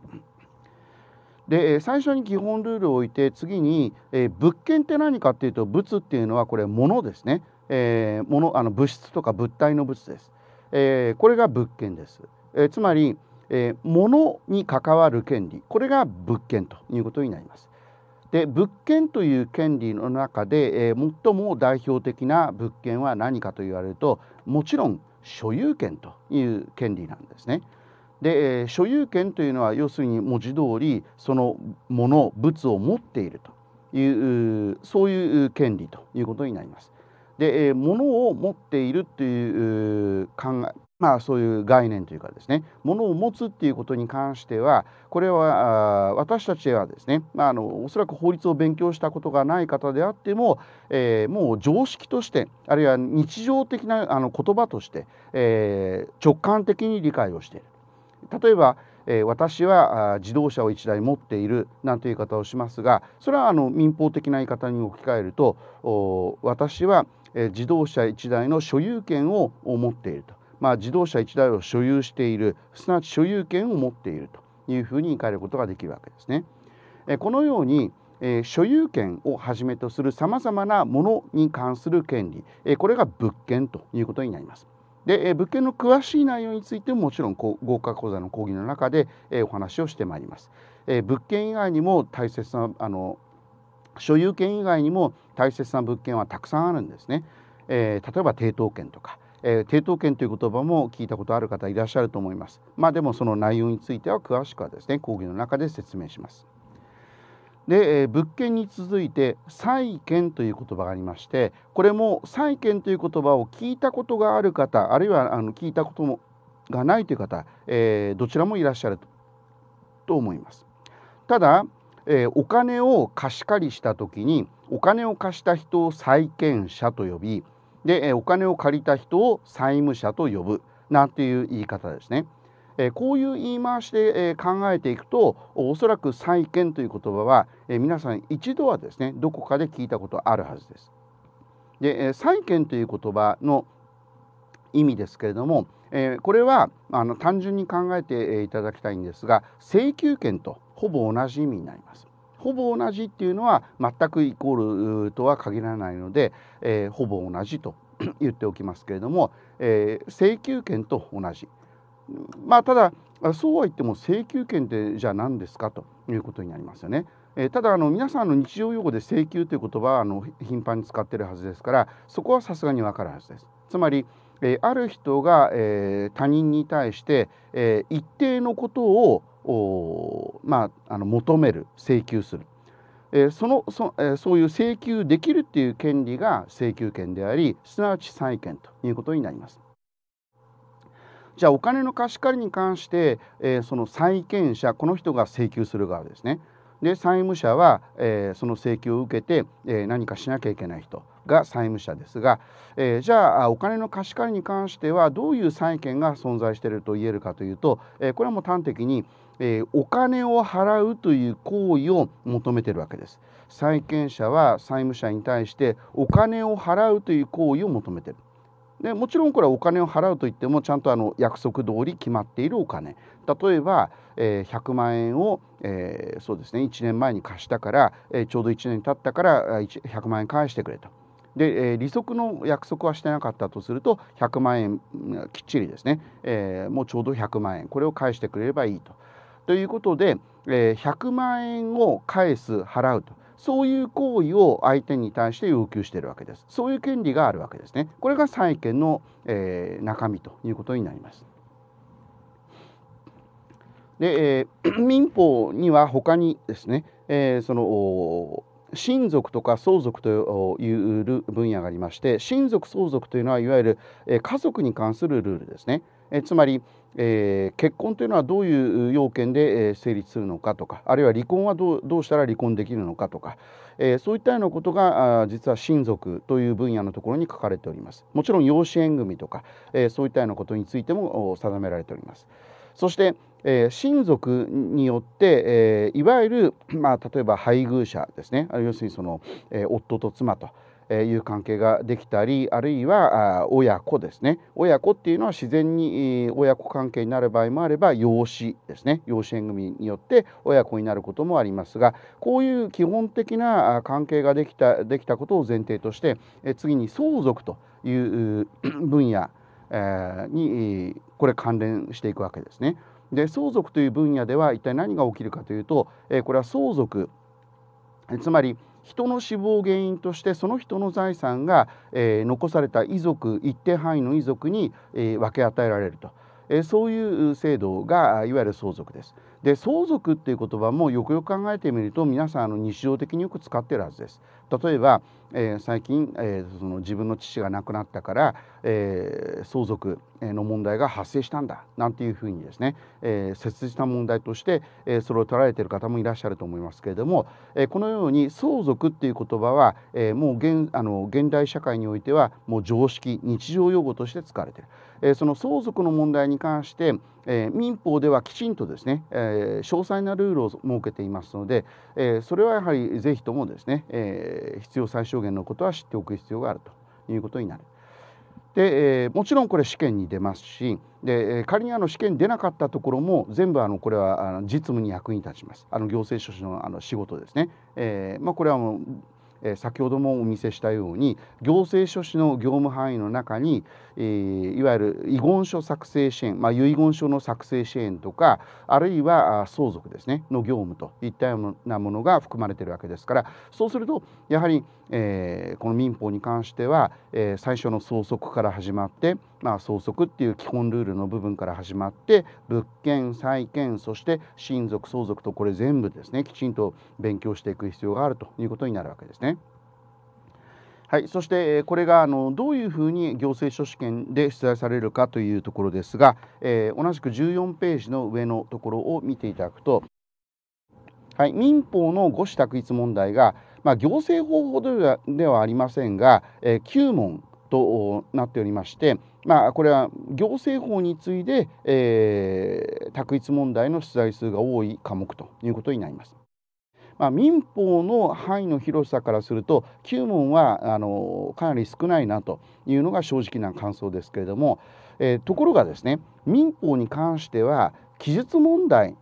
で最初に基本ルールを置いて次に、えー、物件って何かっていうと物っていうのはこれ物ですね、えー、物あの物質とか物体の物です。えー、これが物件です。えー、つまり、えー、物に関わる権利これが物件ということになります。で物件という権利の中で、えー、最も代表的な物件は何かと言われるともちろん所有権という権利なんですね。で、えー、所有権というのは要するに文字通りその物物を持っているというそういう権利ということになります。で、え物を持っているという考えまあそういう概念というかですね物を持つっていうことに関してはこれは私たちはですね、まあ、あのおそらく法律を勉強したことがない方であっても、えー、もう常識としてあるいは日常的なあの言葉として、えー、直感的に理解をしている。例えばえ私は自動車を1台持っているなんていう言い方をしますがそれはあの民法的な言い方に置き換えると私はえ自動車1台の所有権を持っていると、まあ、自動車1台を所有しているすなわち所有権を持っているというふうに変えることができるわけですね。えこのように、え所有権をはじめとするさまざまなものに関する権利、えこれが物件ということになります。で、え物件の詳しい内容についてももちろん合格講座の講義の中で、えお話をしてまいります。え物件以外にも大切なあの所有権以外にも大切な物件はたくさんあるんですね。えー、例えば抵当権とか、えー、抵当権という言葉も聞いたことある方いらっしゃると思います。まあでもその内容については詳しくはですね講義の中で説明します。で、えー、物件に続いて債権という言葉がありましてこれも債権という言葉を聞いたことがある方あるいはあの聞いたこともがないという方、えー、どちらもいらっしゃると思います。ただえー、お金を貸し借りした時にお金を貸した人を債権者と呼びで、えー、お金を借りた人を債務者と呼ぶなんていう言い方ですね。えー、こういう言い回しで、えー、考えていくとおそらく債権という言葉は、えー、皆さん一度はですねどこかで聞いたことあるはずです。で、えー、債権という言葉の意味ですけれども、えー、これはあの単純に考えていただきたいんですが請求権とほぼ同じ意味になります。ほぼ同じっていうのは全くイコールとは限らないので、えー、ほぼ同じと *clears throat* 言っておきますけれども、えー、請求権と同じ。まあただそうは言っても請求権ってじゃあ何ですかということになりますよね。えー、ただあの皆さんの日常用語で請求という言葉はあの頻繁に使ってるはずですからそこはさすがにわかるはずです。つまり、えー、ある人が、えー、他人に対して、えー、一定のことをまあ、あの求める請求する、えー、そのそ、えー、そういう請求できるっていう権利が請求権でありすなわち債権ということになります。じゃあお金の貸し借りに関して、えー、その債権者この人が請求する側ですね。で債務者は、えー、その請求を受けて、えー、何かしなきゃいけない人が債務者ですが、えー、じゃあお金の貸し借りに関してはどういう債権が存在していると言えるかというと、えこれはもう端的に、えー、お金を払うという行為を求めてるわけです。債権者は債務者に対してお金を払うという行為を求めてる。でもちろんこれはお金を払うといってもちゃんとあの約束通り決まっているお金例えば、えー、100万円を、えー、そうですね1年前に貸したから、えー、ちょうど1年経ったから100万円返してくれと。で、えー、利息の約束はしてなかったとすると100万円きっちりですね、えー、もうちょうど100万円これを返してくれればいいと。ということで、えー、100万円を返す払うとそういう行為を相手に対して要求しているわけですそういう権利があるわけですねこれが債権の、えー、中身ということになりますで、えー、*clears throat* 民法には他にですね、えー、その親族とか相続という分野がありまして親族相続というのはいわゆる家族に関するルールですねえつまりえー、結婚というのはどういう要件で、え成立するのかとかあるいは離婚はどうどうしたら離婚できるのかとか、えー、そういったようなことがあ実は親族という分野のところに書かれておりますもちろん養子縁組とか、えー、そういったようなことについても定められておりますそして、えー、親族によって、えー、いわゆる、まあ、例えば配偶者ですね要するにその、えー、夫と妻という関係ができたりあるいは親子ですね親子っていうのは自然に親子関係になる場合もあれば養子ですね養子縁組によって親子になることもありますがこういう基本的な関係ができたできたことを前提として次に相続という分野にこれ関連していくわけですね。で相続という分野では一体何が起きるかというとこれは相続つまり人の死亡原因としてその人の財産が、えー、残された遺族一定範囲の遺族に、えー、分け与えられると、えー、そういう制度がいわゆる相続です。で相続っていう言葉もよくよく考えてみると皆さんあの日常的によく使ってるはずです。例えば、えー、最近、えー、その自分の父が亡くなったから、えー、相続の問題が発生したんだなんていうふうにですね、えー、切実な問題として、えー、それを取られている方もいらっしゃると思いますけれども、えー、このように相続っていう言葉は、えー、もう現あの現代社会においてはもう常識日常用語として使われている。えー、その相続の問題に関してえー、民法ではきちんとですね、えー、詳細なルールを設けていますので、えー、それはやはりぜひともですね、え必要最小限のことは知っておく必要があるということになる。で、えもちろんこれ試験に出ますしで仮にあの試験出なかったところも全部あのこれはあの実務に役に立ちますあの行政書士のあの仕事ですね。えまあ、これはもう先ほどもお見せしたように行政書士の業務範囲の中にえー、いわゆる遺言書作成支援、まあ、遺言書の作成支援とかあるいは相続ですねの業務といったようなものが含まれているわけですからそうするとやはり、えー、この民法に関しては、えー、最初の相続から始まって、まあ、相続っていう基本ルールの部分から始まって物件債権そして親族相続とこれ全部ですねきちんと勉強していく必要があるということになるわけですね。はい、そしてこれがあのどういうふうに行政書士験で出題されるかというところですが、えー、同じく14ページの上のところを見ていただくと、はい、民法の五種択一問題が、まあ、行政法ほどではではありませんが、えー、9問となっておりまして、まあ、これは行政法に次いで、えー、択一問題の出題数が多い科目ということになります。まあ、民法の範囲の広さからすると9問はあのかなり少ないなというのが正直な感想ですけれども、えー、ところがですね民法に関しては記述問題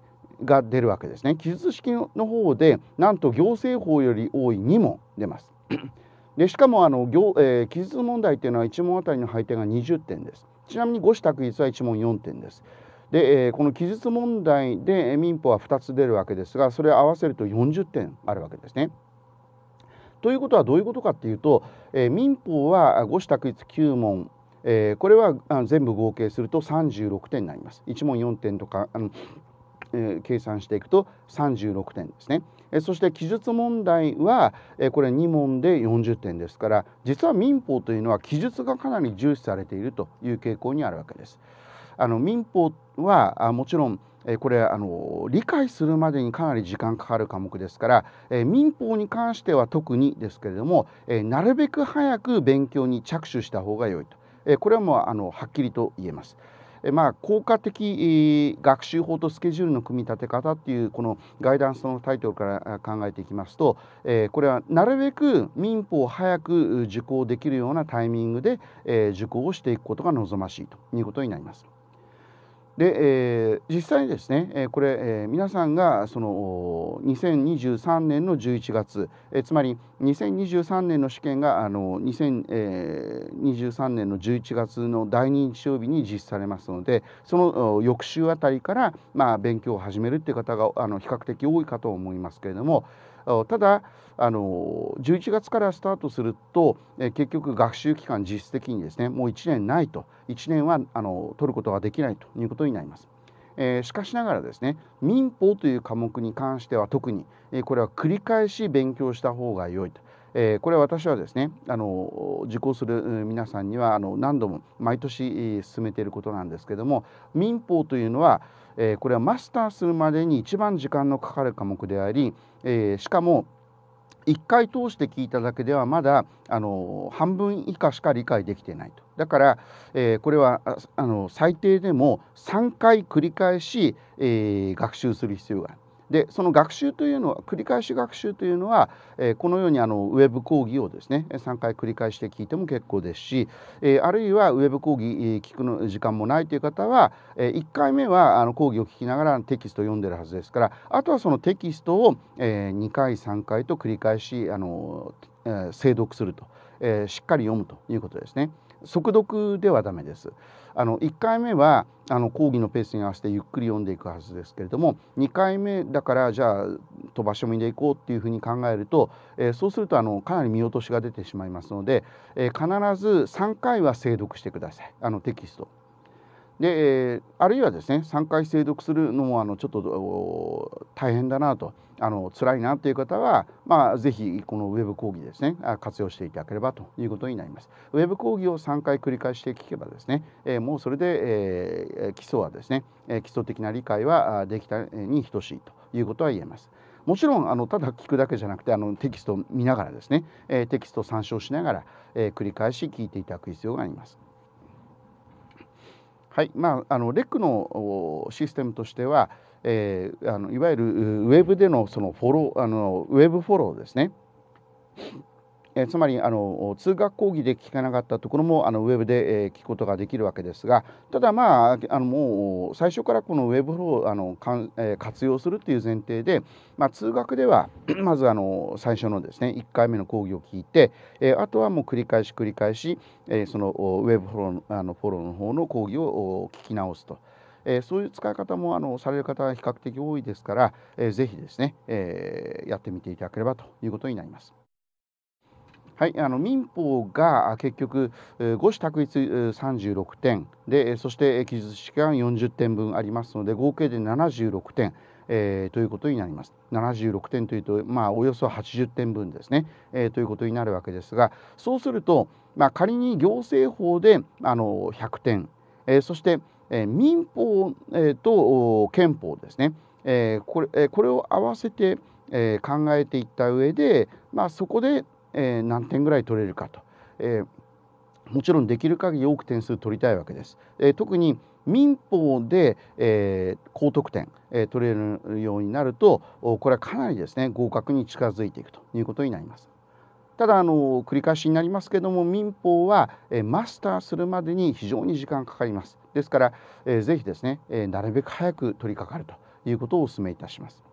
が出るわけですね記述式の方でなんと行政法より多い2問出ます。*clears throat* でしかもあの行、えー、記述問題というのは1問あたりの配点が20点です。ちなみに5子択一は1問4点です。で、この記述問題で民法は2つ出るわけですがそれを合わせると40点あるわけですね。ということはどういうことかっていうと、民法は五子択一9問、これは全部合計すると36点になります。1問4点とか計算していくと36点ですね。そして記述問題はこれ2問で40点ですから実は民法というのは記述がかなり重視されているという傾向にあるわけです。あの民法はもちろんこれあの理解するまでにかなり時間かかる科目ですから、え民法に関しては特にですけれども、えなるべく早く勉強に着手した方が良いと、えこれはもうあのはっきりと言えます。まあ、効果的学習法とスケジュールの組み立て方っていうこのガイダンスのタイトルから考えていきますと、えこれはなるべく民法を早く受講できるようなタイミングで、え受講をしていくことが望ましいということになります。で、えー、実際にですね、えー、これ、えー、皆さんがその2023年の11月、えー、つまり2023年の試験があの2023年の11月の第2日曜日に実施されますのでその翌週あたりから、まあ、勉強を始めるっていう方があの比較的多いかと思いますけれどもただあの11月からスタートすると、え結局学習期間実質的にですねもう1年ないと1年はあの取ることができないということになります。えー、しかしながらですね民法という科目に関しては特に、えこれは繰り返し勉強した方が良いと。えこれは私はですねあの受講する皆さんにはあの何度も毎年進めていることなんですけども民法というのは、えこれはマスターするまでに一番時間のかかる科目であり、えしかも1回通して聞いただけではまだあの半分以下しか理解できてないとだから、えー、これはあの最低でも3回繰り返し、えー、学習する必要があるでその学習というのは繰り返し学習というのは、えー、このようにあのウェブ講義をですね3回繰り返して聞いても結構ですし、えー、あるいはウェブ講義、えー、聞くの時間もないという方は、えー、1回目はあの講義を聞きながらテキストを読んでるはずですからあとはそのテキストを、えー、2回3回と繰り返しあの、えー、精読すると、えー、しっかり読むということですね。速読ではダメです。あの1回目はあの講義のペースに合わせてゆっくり読んでいくはずですけれども2回目だからじゃあ飛ばし読みでいこうっていうふうに考えると、えー、そうするとあのかなり見落としが出てしまいますので、えー、必ず3回は精読してくださいあのテキスト。であるいはですね3回精読するのもあのちょっと大変だなとあの辛いなという方は、まあ、ぜひこのウェブ講義ですね活用していただければということになります。ウェブ講義を3回繰り返して聞けばですね、えー、もうそれで、えー、基礎はですね、え基礎的な理解はできたに等しいということは言えます。もちろんあのただ聞くだけじゃなくてあのテキストを見ながらですね、えー、テキストを参照しながら、え繰り返し聞いていただく必要があります。はいまあ、あのレックのシステムとしては、えー、あのいわゆるウェブでのそのフォローあのウェブフォローですねえつまりあの通学講義で聞かなかったところもあのウェブで、え聞くことができるわけですがただまああのもう最初からこのウェブーあのかん、え活用するという前提で、まあ、通学では *clears throat* まずあの最初のですね1回目の講義を聞いて、えあとはもう繰り返し繰り返し、えそのウェブフォローあのフォローの方の講義を聞き直すと。えー、そういう使い方もあのされる方は比較的多いですから、えー、ぜひですね、えー、やってみていただければということになります。はい、あの民法が結局五種択一36点でそして記述時間40点分ありますので合計で76点。えー、ということになります。76点というと、まあ、およそ80点分ですね、えー、ということになるわけですがそうすると、まあ、仮に行政法であの100点、えー、そして、え民法、えと憲法ですね、えこれえこれを合わせて、え考えていった上で、まあ、そこでえー、何点ぐらい取れるかと、えー、もちろんできる限り多く点数取りたいわけです。えー、特に民法で、えー、高得点、えー、取れるようになるとこれはかなりですね合格に近づいていくということになります。ただあの繰り返しになりますけども民法は、えー、マスターするまでに非常に時間かかります。ですから、えー、ぜひですね、えー、なるべく早く取り掛かるということをお勧めいたします。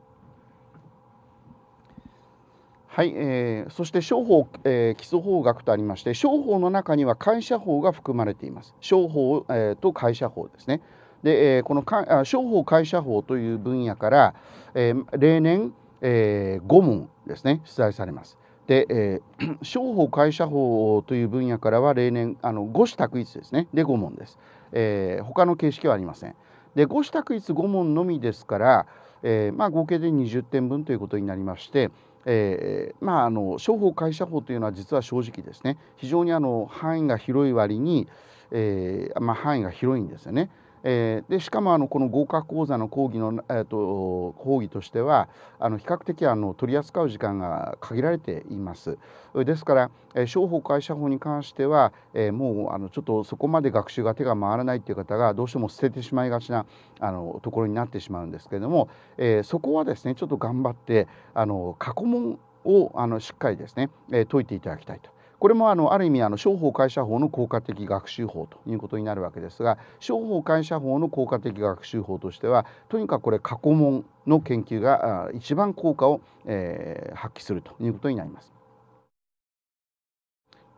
はい、えー、そして商法、えー、基礎法学とありまして商法の中には会社法が含まれています商法、えー、と会社法ですねで、えー、このか商法会社法という分野から、えー、例年、えー、5問ですね出題されますで、えー、*clears throat* 商法会社法という分野からは例年あの5種択一ですねで5問です、えー、他の形式はありませんで5種択一5問のみですから、えーまあ、合計で20点分ということになりましてえー、まああの商法会社法というのは実は正直ですね非常にあの範囲が広い割に、えーまあ、範囲が広いんですよね。えー、でしかもあのこの合格講座の講義の、えーと、講義としてはあの比較的あの取り扱う時間が限られています。ですから、えー、商法会社法に関しては、えー、もうあのちょっとそこまで学習が手が回らないという方がどうしても捨ててしまいがちなあのところになってしまうんですけれども、えー、そこはですねちょっと頑張ってあの過去問をあのしっかりですね、えー、解いていただきたいと。これもあのある意味あの商法会社法の効果的学習法ということになるわけですが商法会社法の効果的学習法としてはとにかくこれ過去問の研究が一番効果を、えー、発揮するということになります。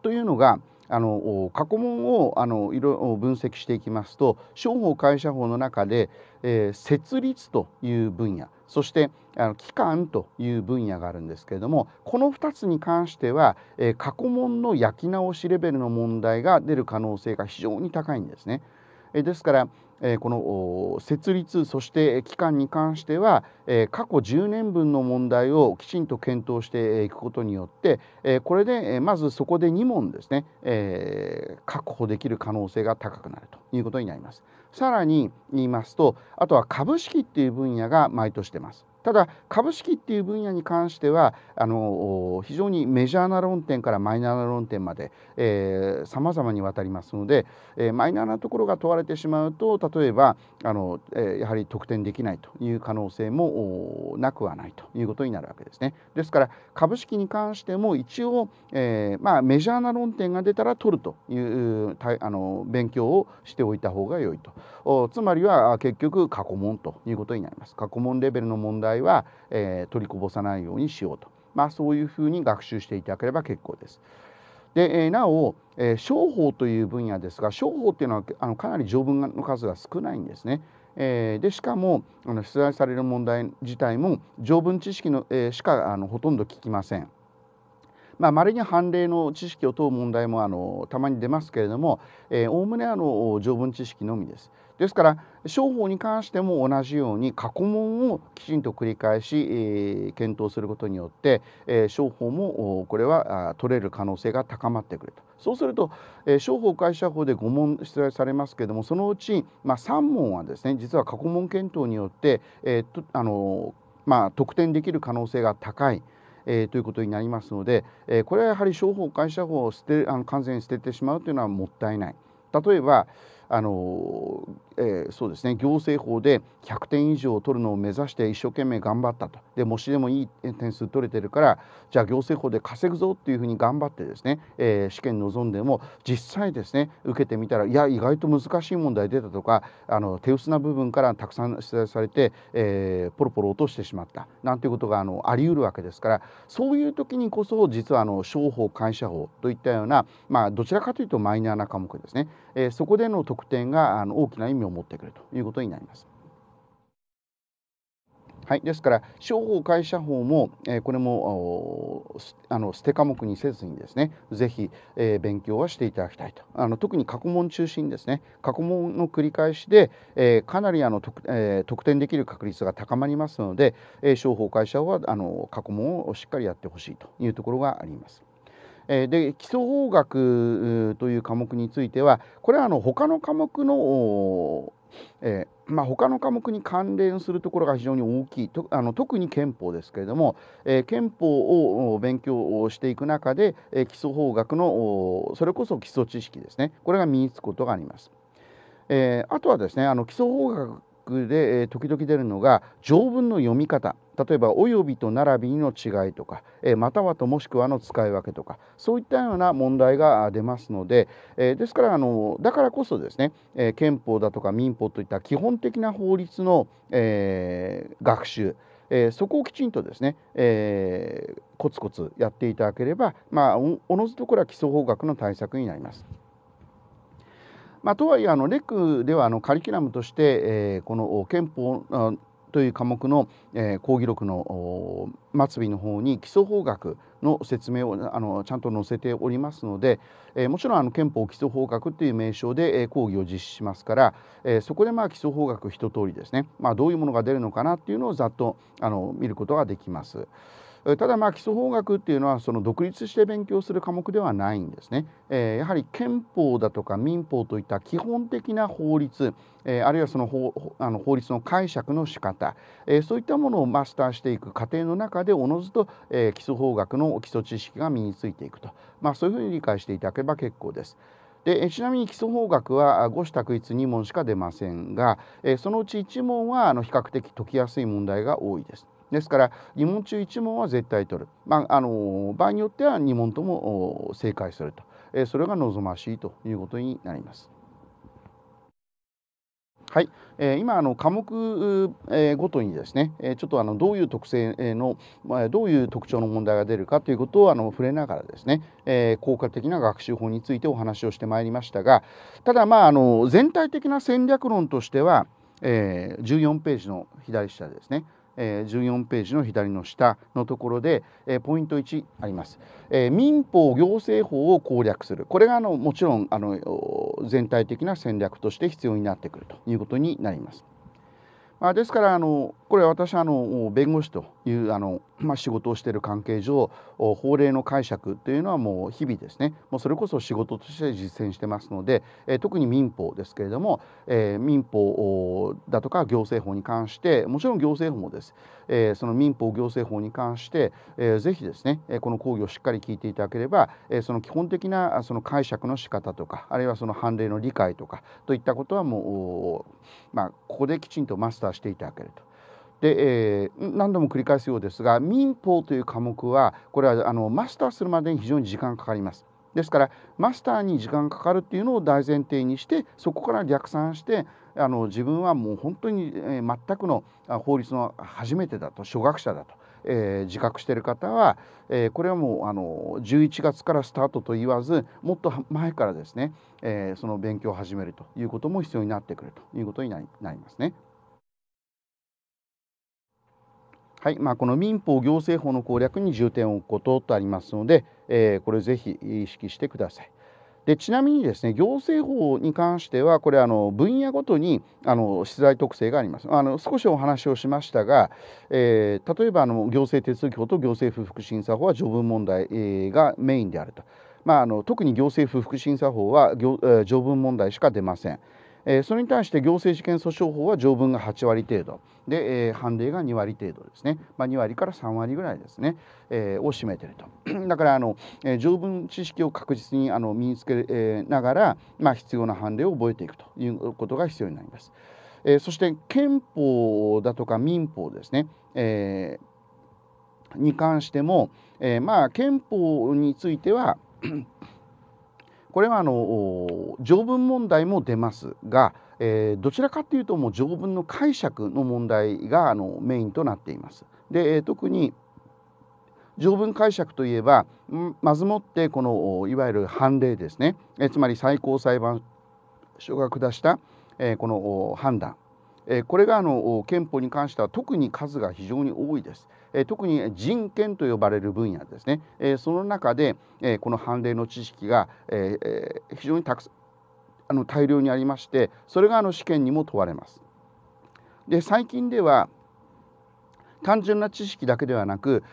というのがあの過去問をあのいろ分析していきますと商法会社法の中で、えー、設立という分野そしてあの期間という分野があるんですけれどもこの2つに関しては、えー、過去問の焼き直しレベルの問題が出る可能性が非常に高いんですね。えー、ですからえこの設立そして期間に関しては、え過去10年分の問題をきちんと検討していくことによって、えこれでまずそこで2問ですね、え確保できる可能性が高くなるということになります。さらに言いますとあとは株式っていう分野が毎年出ます。ただ株式っていう分野に関してはあの非常にメジャーな論点からマイナーな論点までさまざまにわたりますので、えー、マイナーなところが問われてしまうと例えばあの、えー、やはり得点できないという可能性もなくはないということになるわけですね。ですから株式に関しても一応、えー、まあ、メジャーな論点が出たら取るというあの勉強をしておいた方が良いと。つまりは結局過去問ということになります。過去問レベルの問題題は、えー、取りこぼさないようにしようと、まあ、そういうふうに学習していただければ結構です。で、えー、なお、えー、商法という分野ですが商法っていうのはあのかなり条文の数が少ないんですね。えー、でしかもあの出題される問題自体も条文知識の、えー、しかあのほとんど聞きません。まれ、あ、に判例の知識を問う問題もあのたまに出ますけれどもえおむねあの条文知識のみです。ですから商法に関しても同じように過去問をきちんと繰り返し、えー、検討することによって、えー、商法もこれは取れる可能性が高まってくるとそうすると、えー、商法会社法で5問出題されますけれどもそのうち、まあ、3問はですね実は過去問検討によって、えーとあのまあ、得点できる可能性が高い。えー、ということになりますので、えー、これはやはり商法会社法を捨てあの完全に捨ててしまうというのはもったいない。例えばあのえー、そうですね行政法で100点以上を取るのを目指して一生懸命頑張ったとで模試でもいい点数取れてるからじゃあ行政法で稼ぐぞっていうふうに頑張ってですね、えー、試験臨んでも実際ですね受けてみたらいや意外と難しい問題出たとかあの手薄な部分からたくさん取材されて、えー、ポロポロ落としてしまったなんていうことがあのあり得るわけですからそういう時にこそ実はあの商法会社法といったような、まあ、どちらかというとマイナーな科目ですね、えー、そこでの得点があの大きな意味をを持ってくるということになります。はい、ですから商法会社法も、えー、これもあの捨て科目にせずにですね是非、えー、勉強はしていただきたいとあの特に過去問中心ですね過去問の繰り返しで、えー、かなりあの得,、え得点できる確率が高まりますので、え商法会社法はあの過去問をしっかりやってほしいというところがあります。で基礎法学という科目についてはこれはあの他の科目の、えー、まあ、他の科目に関連するところが非常に大きいとあの特に憲法ですけれども、えー、憲法を勉強していく中で、えー、基礎法学のそれこそ基礎知識ですねこれが身につくことがあります。えあとはですねあの基礎法学で、え時々出るのが条文の読み方。例えば「及び」と「並び」の違いとか、えまたはともしくはの使い分けとかそういったような問題が出ますので、えですからあのだからこそですね、え憲法だとか民法といった基本的な法律の、え学習えそこをきちんとですね、えー、コツコツやっていただければ、まあ、おのずとこれは基礎法学の対策になります。まあ、とはいえあのレックではあのカリキュラムとして、えー、この憲法という科目の、えー、講義録の末尾の方に基礎法学の説明をあのちゃんと載せておりますので、えー、もちろんあの憲法基礎法学という名称で、えー、講義を実施しますから、えー、そこでまあ基礎法学一通りですね、まあ、どういうものが出るのかなっていうのをざっとあの見ることができます。ただまあ基礎法学っていうのはその独立して勉強する科目ではないんですね。えやはり憲法だとか民法といった基本的な法律、えあるいはその法あの法律の解釈の仕方、えそういったものをマスターしていく過程の中でおのずと、え基礎法学の基礎知識が身についていくと、まあ、そういうふうに理解していただければ結構です。でちなみに基礎法学は五種択一2問しか出ませんがそのうち1問はあの比較的解きやすい問題が多いです。ですから2問中1問は絶対取る、まあ、あの場合によっては2問とも正解すると、えそれが望ましいということになります。はい、え今あの科目、えごとにですね、えちょっとあのどういう特性の、どういう特徴の問題が出るかということをあの触れながらですね、え効果的な学習法についてお話をしてまいりましたが、ただまああの全体的な戦略論としては、え14ページの左下ですね。え14ページの左の下のところで、えポイント1あります、え民法行政法を攻略するこれがあのもちろんあの全体的な戦略として必要になってくるということになります。まあ、ですからあのこれ私あの弁護士というあの、まあ、仕事をしている関係上法令の解釈というのはもう日々ですねもうそれこそ仕事として実践してますので、えー、特に民法ですけれども、えー、民法だとか行政法に関してもちろん行政法もです、えー、その民法行政法に関して、えー、ぜひですねこの講義をしっかり聞いていただければ、えー、その基本的なその解釈の仕方とかあるいはその判例の理解とかといったことはもう、まあ、ここできちんとマスターしていただけると。で、えー、何度も繰り返すようですが民法という科目はこれはあのマスターするまでに非常に時間かかります。ですからマスターに時間かかるっていうのを大前提にしてそこから逆算してあの自分はもう本当に、えー、全くの法律の初めてだと初学者だと、えー、自覚している方は、えー、これはもうあの11月からスタートと言わずもっと前からですね、えその勉強を始めるということも必要になってくるということになりますね。はいまあ、この民法行政法の攻略に重点を置くこととありますので、えー、これぜひ意識してください。でちなみにですね行政法に関してはこれあの分野ごとにあの資材特性がありますあの少しお話をしましたが、えー、例えばあの行政手続き法と行政不服審査法は条文問題、えー、がメインであると、まあ、あの特に行政不服審査法は条文問題しか出ません。えそれに対して行政事件訴訟法は条文が8割程度で、え判例が2割程度ですね、まあ、2割から3割ぐらいですね、えを占めてると *clears throat* だからあの、え条文知識を確実にあの身につけながら、まあ、必要な判例を覚えていくということが必要になります。えそして憲法だとか民法ですね、えに関しても、えまあ憲法についてはこれはあの条文問題も出ますが、えー、どちらかというともう条文の解釈の問題があのメインとなっています。で特に条文解釈といえばまずもってこのいわゆる判例ですねえつまり最高裁判所が下した、えー、この判断、えー、これがあの憲法に関しては特に数が非常に多いです。え特に人権と呼ばれる分野ですね、えその中で、えこの判例の知識が、え非常にたくさんあの大量にありましてそれがあの試験にも問われます。で最近では単純な知識だけではなく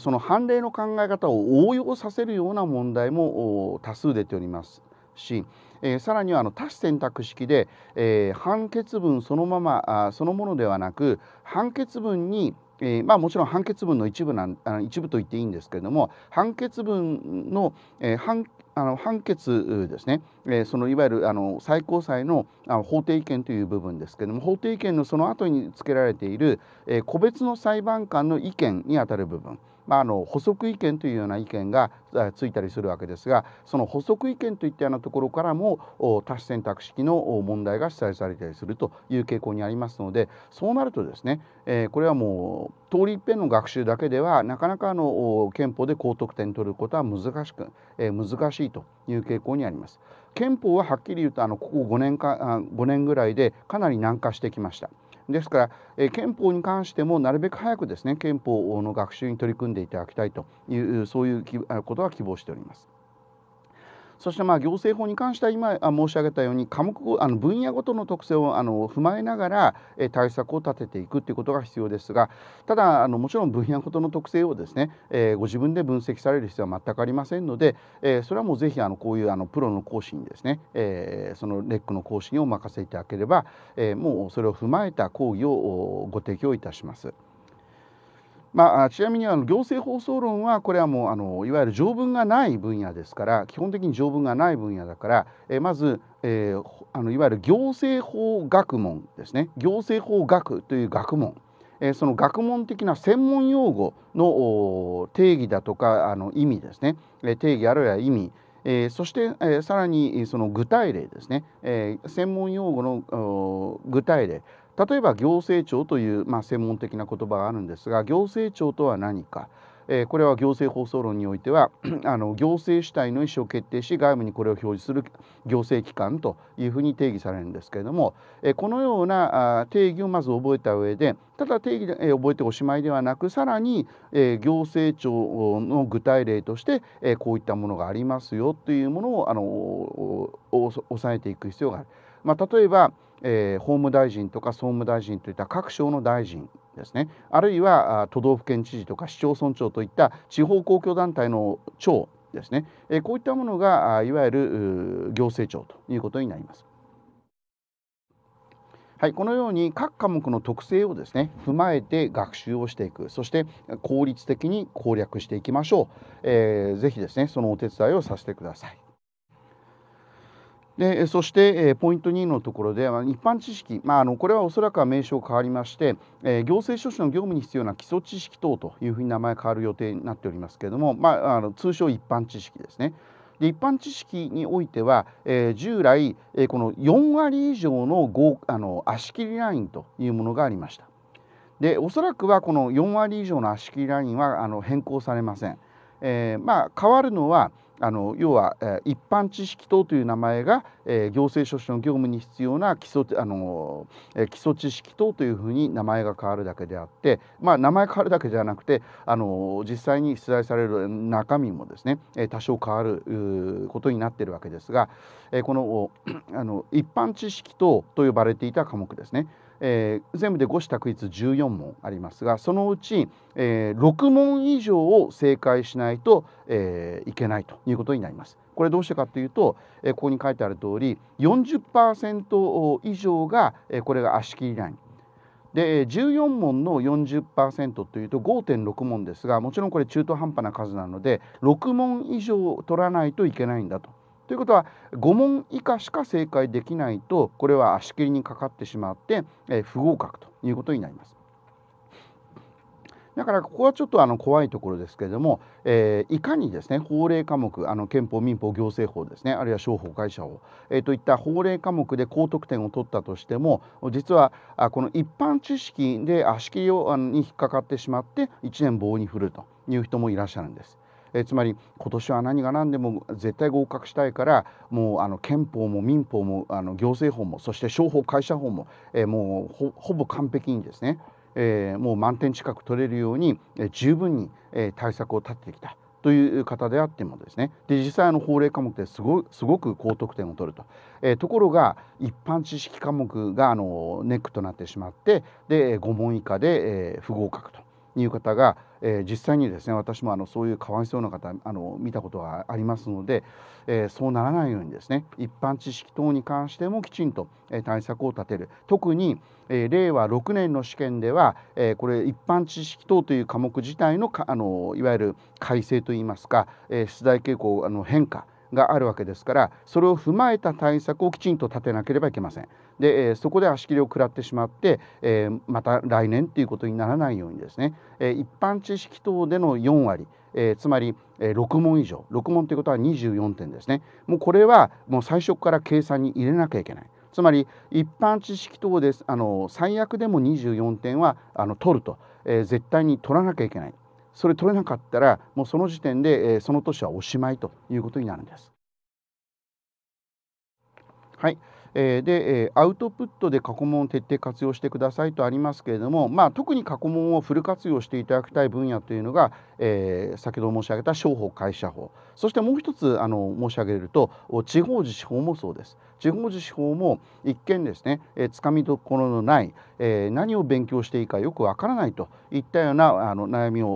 その判例の考え方を応用させるような問題も多数出ておりますし、えー、さらにはあの多種選択式で、えー、判決文そのままあそのものではなく判決文にえー、まあ、もちろん判決文の一部なんあの一部と言っていいんですけれども判決文の、えー、判あの判決ですね、えー、そのいわゆるあの最高裁のあの法定意見という部分ですけれども法定意見のその後に付けられている、え個別の裁判官の意見にあたる部分まあ、あの補足意見というような意見がついたりするわけですがその補足意見といったようなところからも多種選択式の問題が主催されたりするという傾向にありますのでそうなるとですね、えー、これはもう通り一遍の学習だけではなかなかあの憲法で高得点取ることは難しく、えー、難しいという傾向にあります。憲法ははっきり言うとあのここ5年か5年ぐらいでかなり難化してきました。ですから、え憲法に関してもなるべく早くですね憲法の学習に取り組んでいただきたいというそういうことは希望しております。そしてまあ行政法に関しては今申し上げたように科目あの分野ごとの特性をあの踏まえながら対策を立てていくということが必要ですがただあのもちろん分野ごとの特性をですね、えご自分で分析される必要は全くありませんので、えそれはもうぜひあのこういうあのプロの講師にですね、えそのレックの講師にお任せいただければ、えもうそれを踏まえた講義をご提供いたします。まあ、ちなみにあの行政放送論はこれはもうあのいわゆる条文がない分野ですから基本的に条文がない分野だから、えまず、えー、あのいわゆる行政法学問ですね行政法学という学問、えー、その学問的な専門用語の定義だとかあの意味ですね、え定義あるいは意味えー、そして、えー、さらにその具体例ですね、えー、専門用語の具体例例えば行政庁という、まあ、専門的な言葉があるんですが行政庁とは何か、えー、これは行政放送論においては *clears throat* あの行政主体の意思を決定し外務にこれを表示する行政機関というふうに定義されるんですけれども、えー、このような定義をまず覚えた上でただ定義で、えー、覚えておしまいではなくさらに、えー、行政庁の具体例として、えー、こういったものがありますよというものをあの押さえていく必要がある。まあ、例えば、えー、法務大臣とか総務大臣といった各省の大臣ですねあるいは都道府県知事とか市町村長といった地方公共団体の長ですね、えー、こういったものがいわゆる行政長ということになります。はい、このように各科目の特性をですね踏まえて学習をしていくそして効率的に攻略していきましょう、えー、ぜですねそのお手伝いをさせてください。でそして、えポイント2のところで一般知識、まあ、あのこれはおそらくは名称変わりまして、え行政書士の業務に必要な基礎知識等というふうに名前変わる予定になっておりますけれども、まあ、あの通称一般知識ですね。で一般知識においては、えー、従来、えー、この4割以上のあの足切りラインというものがありました。でおそらくはこの4割以上の足切りラインはあの変更されません。えー、まあ変わるのはあの要は、え一般知識等という名前が、え行政書士の業務に必要な基礎あの、え基礎知識等というふうに名前が変わるだけであって、まあ、名前変わるだけじゃなくてあの実際に出題される中身もですね、え多少変わることになってるわけですが、えこのあの一般知識等と呼ばれていた科目ですねえー、全部で五子択一14問ありますがそのうち、えー、6問以上を正解しないと、えー、いけないということになります。これどうしてかというと、えー、ここに書いてある通り40%以上が、えー、これが足切りライン。で14問の40%というと5.6問ですがもちろんこれ中途半端な数なので6問以上取らないといけないんだとということは5問以下しか正解できないとこれは足切りにかかってしまって、えー、不合格ということになります。だからここはちょっとあの怖いところですけれども、えー、いかにですね法令科目あの憲法民法行政法ですねあるいは商法会社法、えー、といった法令科目で高得点を取ったとしても実はあこの一般知識で足切りをあのに引っかかってしまって1年棒に振るという人もいらっしゃるんです。えつまり今年は何が何でも絶対合格したいからもうあの憲法も民法もあの行政法もそして商法会社法も、えもうほぼ完璧にですね、えもう満点近く取れるように、え十分に、え対策を立ててきた。という方であってもですねで実際の法令科目ですごすごく高得点を取ると、えー、ところが一般知識科目があのネックとなってしまってで5問以下で、えー、不合格という方が、えー、実際にですね私もあのそういうかわいそうな方あの見たことがありますので、えー、そうならないようにですね一般知識等に関してもきちんと、えー、対策を立てる特に、えー、令和6年の試験では、えー、これ一般知識等という科目自体のかあのいわゆる改正といいますか、えー、出題傾向あの変化があるわけですからそれを踏まえた対策をきちんと立てなければいけません。で、えそこで足切りを食らってしまって、えまた来年ということにならないようにですね、え一般知識等での4割、えつまり、え6問以上6問ということは24点ですねもうこれはもう最初から計算に入れなきゃいけない。つまり一般知識等ですあの最悪でも24点はあの取ると、え絶対に取らなきゃいけないそれ取れなかったらもうその時点で、えー、その年はおしまいということになるんです。はいえでアウトプットで過去問を徹底活用してくださいとありますけれども、まあ、特に過去問をフル活用していただきたい分野というのが、えー、先ほど申し上げた商法会社法そしてもう一つあの申し上げると地方自治法もそうです。地方自治法も一見ですね、えー、つかみどころのない、えー、何を勉強していいかよくわからないといったようなあの悩みを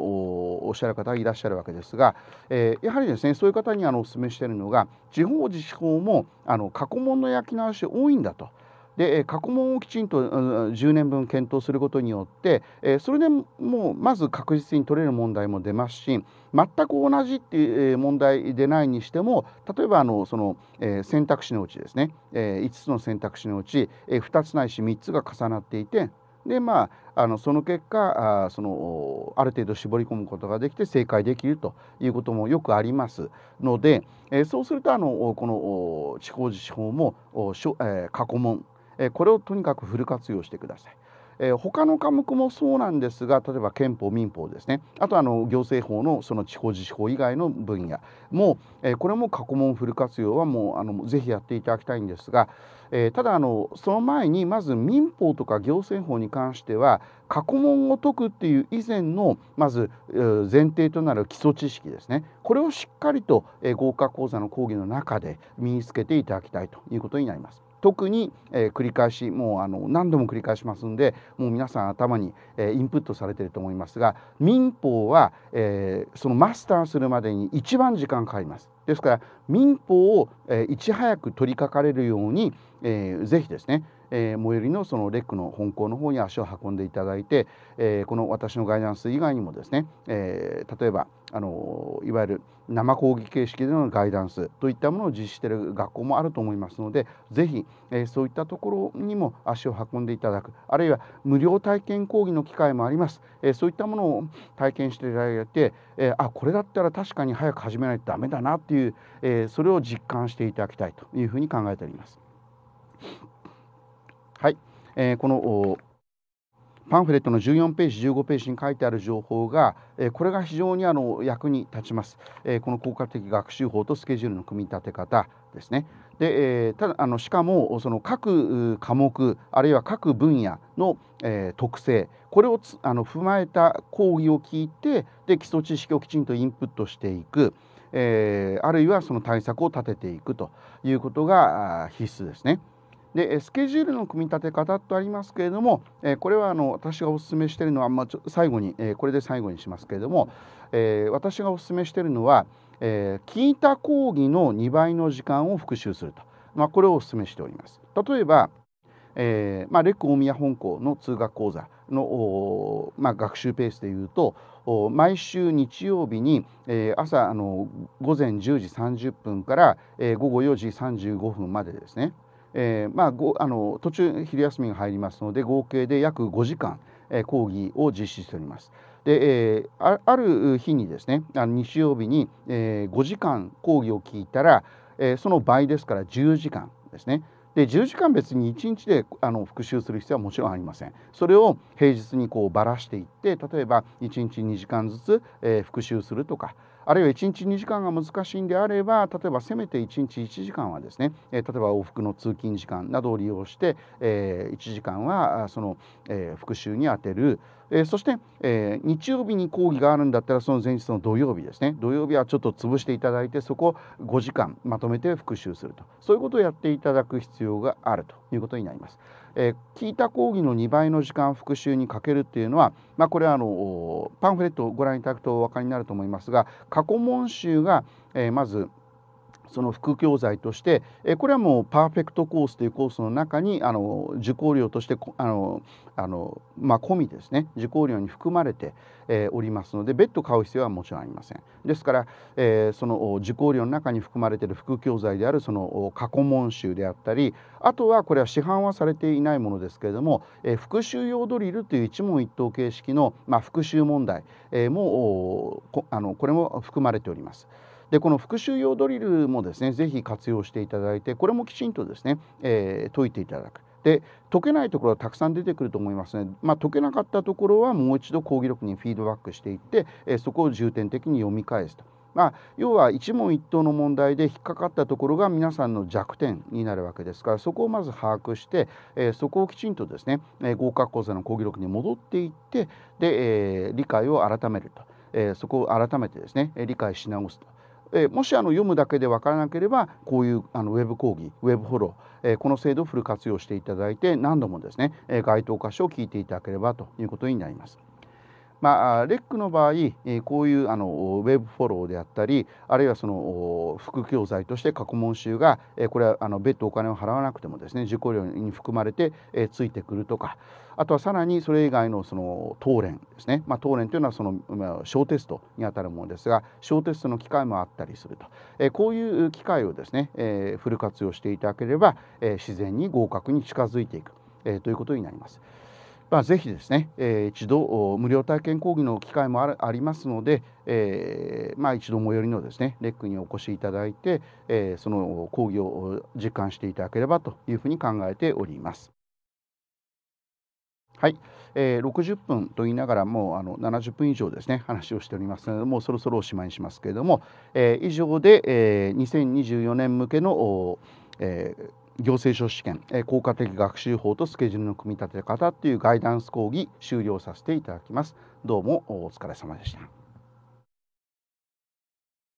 おっしゃる方がいらっしゃるわけですが、えー、やはりですねそういう方にあのお勧めしているのが地方自治法もあの過去問の焼き直し多いんだと。で過去問をきちんと10年分検討することによってそれでもうまず確実に取れる問題も出ますし全く同じっていう問題でないにしても例えばあのその選択肢のうちですね5つの選択肢のうち2つないし3つが重なっていてでまああのその結果あそのある程度絞り込むことができて正解できるということもよくありますので、えー、そうするとあのこの地方自治法もえー、過去問、えー、これをとにかくフル活用してください。えー、他の科目もそうなんですが例えば憲法民法ですねあとあの行政法のその地方自治法以外の分野も、えー、これも過去問フル活用はもうあのぜひやっていただきたいんですが、えー、ただあのその前にまず民法とか行政法に関しては過去問を解くっていう以前のまず前提となる基礎知識ですねこれをしっかりと合格講座の講義の中で身につけていただきたいということになります。特に、えー、繰り返しもうあの何度も繰り返しますんでもう皆さん頭に、えー、インプットされてると思いますが民法は、えー、そのマスターするまでに一番時間かかります。ですから民法を、えいち早く取り掛かれるように、えー、ぜひですねえー、最寄りのそのレックの本校の方に足を運んでいただいて、えー、この私のガイダンス以外にもですね、えー、例えばあのいわゆる生講義形式でのガイダンスといったものを実施している学校もあると思いますのでぜひ、えー、そういったところにも足を運んでいただくあるいは無料体験講義の機会もあります、えー、そういったものを体験していただいて、えー、あこれだったら確かに早く始めないとダメだなっていう、えー、それを実感していただきたいというふうに考えております。はい、えー、このパンフレットの14ページ15ページに書いてある情報が、えこれが非常にあの役に立ちます、えこの効果的学習法とスケジュールの組み立て方ですねで、えただあのしかもその各科目あるいは各分野の、え特性これをあの踏まえた講義を聞いてで基礎知識をきちんとインプットしていく、えあるいはその対策を立てていくということが必須ですね。でスケジュールの組み立て方とありますけれどもこれはあの私がお勧めしているのは、まあ、最後にこれで最後にしますけれども私がお勧めしているのは聞いた講義の2倍の時間を復習すると、まあ、これをお勧めしております。例えばえーまあ、レック大宮本校の通学講座の、まあ、学習ペースでいうと毎週日曜日に、えー、朝あの午前10時30分から、えー、午後4時35分までですねえー、まあ、あの途中昼休みが入りますので合計で約5時間、えー、講義を実施しております。で、えー、ある日にですねあの日曜日に、えー、5時間講義を聞いたら、えその倍ですから10時間ですね。で10時間別に1日であの復習する必要はもちろんありませんそれを平日にばらしていって例えば1日2時間ずつ、え復習するとかあるいは1日2時間が難しいんであれば例えばせめて1日1時間はですね、え例えば往復の通勤時間などを利用して、え1時間はその、え復習に充てるえー、そして、えー、日曜日に講義があるんだったらその前日の土曜日ですね土曜日はちょっと潰していただいてそこを5時間まとめて復習するとそういうことをやっていただく必要があるということになります。えー、聞いた講義の2倍の時間復習にかけるっていうのは、まあ、これはあのパンフレットをご覧いただくとお分かりになると思いますが過去問集が、えー、まず「その副教材としてこれはもうパーフェクトコースというコースの中にあの受講料としてあのあの、まあ、込みですね受講料に含まれて、えおりますので別途買う必要はもちろんありません。ですから、えその受講料の中に含まれている副教材であるその過去問集であったりあとはこれは市販はされていないものですけれども、え復習用ドリルという一問一答形式の、まあ、復習問題、えー、もあのこれも含まれております。でこの復習用ドリルもですね是非活用していただいてこれもきちんとですね、えー、解いていただく。で解けないところはたくさん出てくると思いますの、ね、で、まあ、解けなかったところはもう一度講義録にフィードバックしていって、えー、そこを重点的に読み返すと。まあ、要は一問一答の問題で引っかかったところが皆さんの弱点になるわけですからそこをまず把握して、えー、そこをきちんとですね、えー、合格講座の講義録に戻っていってで、えー、理解を改めると、えそこを改めてですね理解し直すと。えー、もしあの読むだけで分からなければこういうあのウェブ講義ウェブフォロー、えー、この制度をフル活用していただいて何度もですね該当箇所を聞いていただければということになります。まあ、レックの場合、こういうあのウェブフォローであったりあるいはその副教材として過去問集がこれはあの別途お金を払わなくてもですね受講料に含まれてついてくるとかあとはさらにそれ以外のその当連ですね、まあ、当連というのはその、小テストにあたるものですが小テストの機会もあったりすると、こういう機会をですね、フル活用していただければ、自然に合格に近づいていく、ということになります。まあ、ぜひですね、えー、一度無料体験講義の機会もありますので、えーまあ、一度最寄りのですねレックにお越しいただいて、えー、その講義を実感していただければというふうに考えております。はい、えー、60分と言いながらもうあの70分以上ですね話をしておりますのでもうそろそろおしまいにしますけれども、えー、以上で、えー、2024年向けの、えー、行政書士試験、え効果的学習法とスケジュールの組み立て方というガイダンス講義終了させていただきます。どうもお疲れ様でした。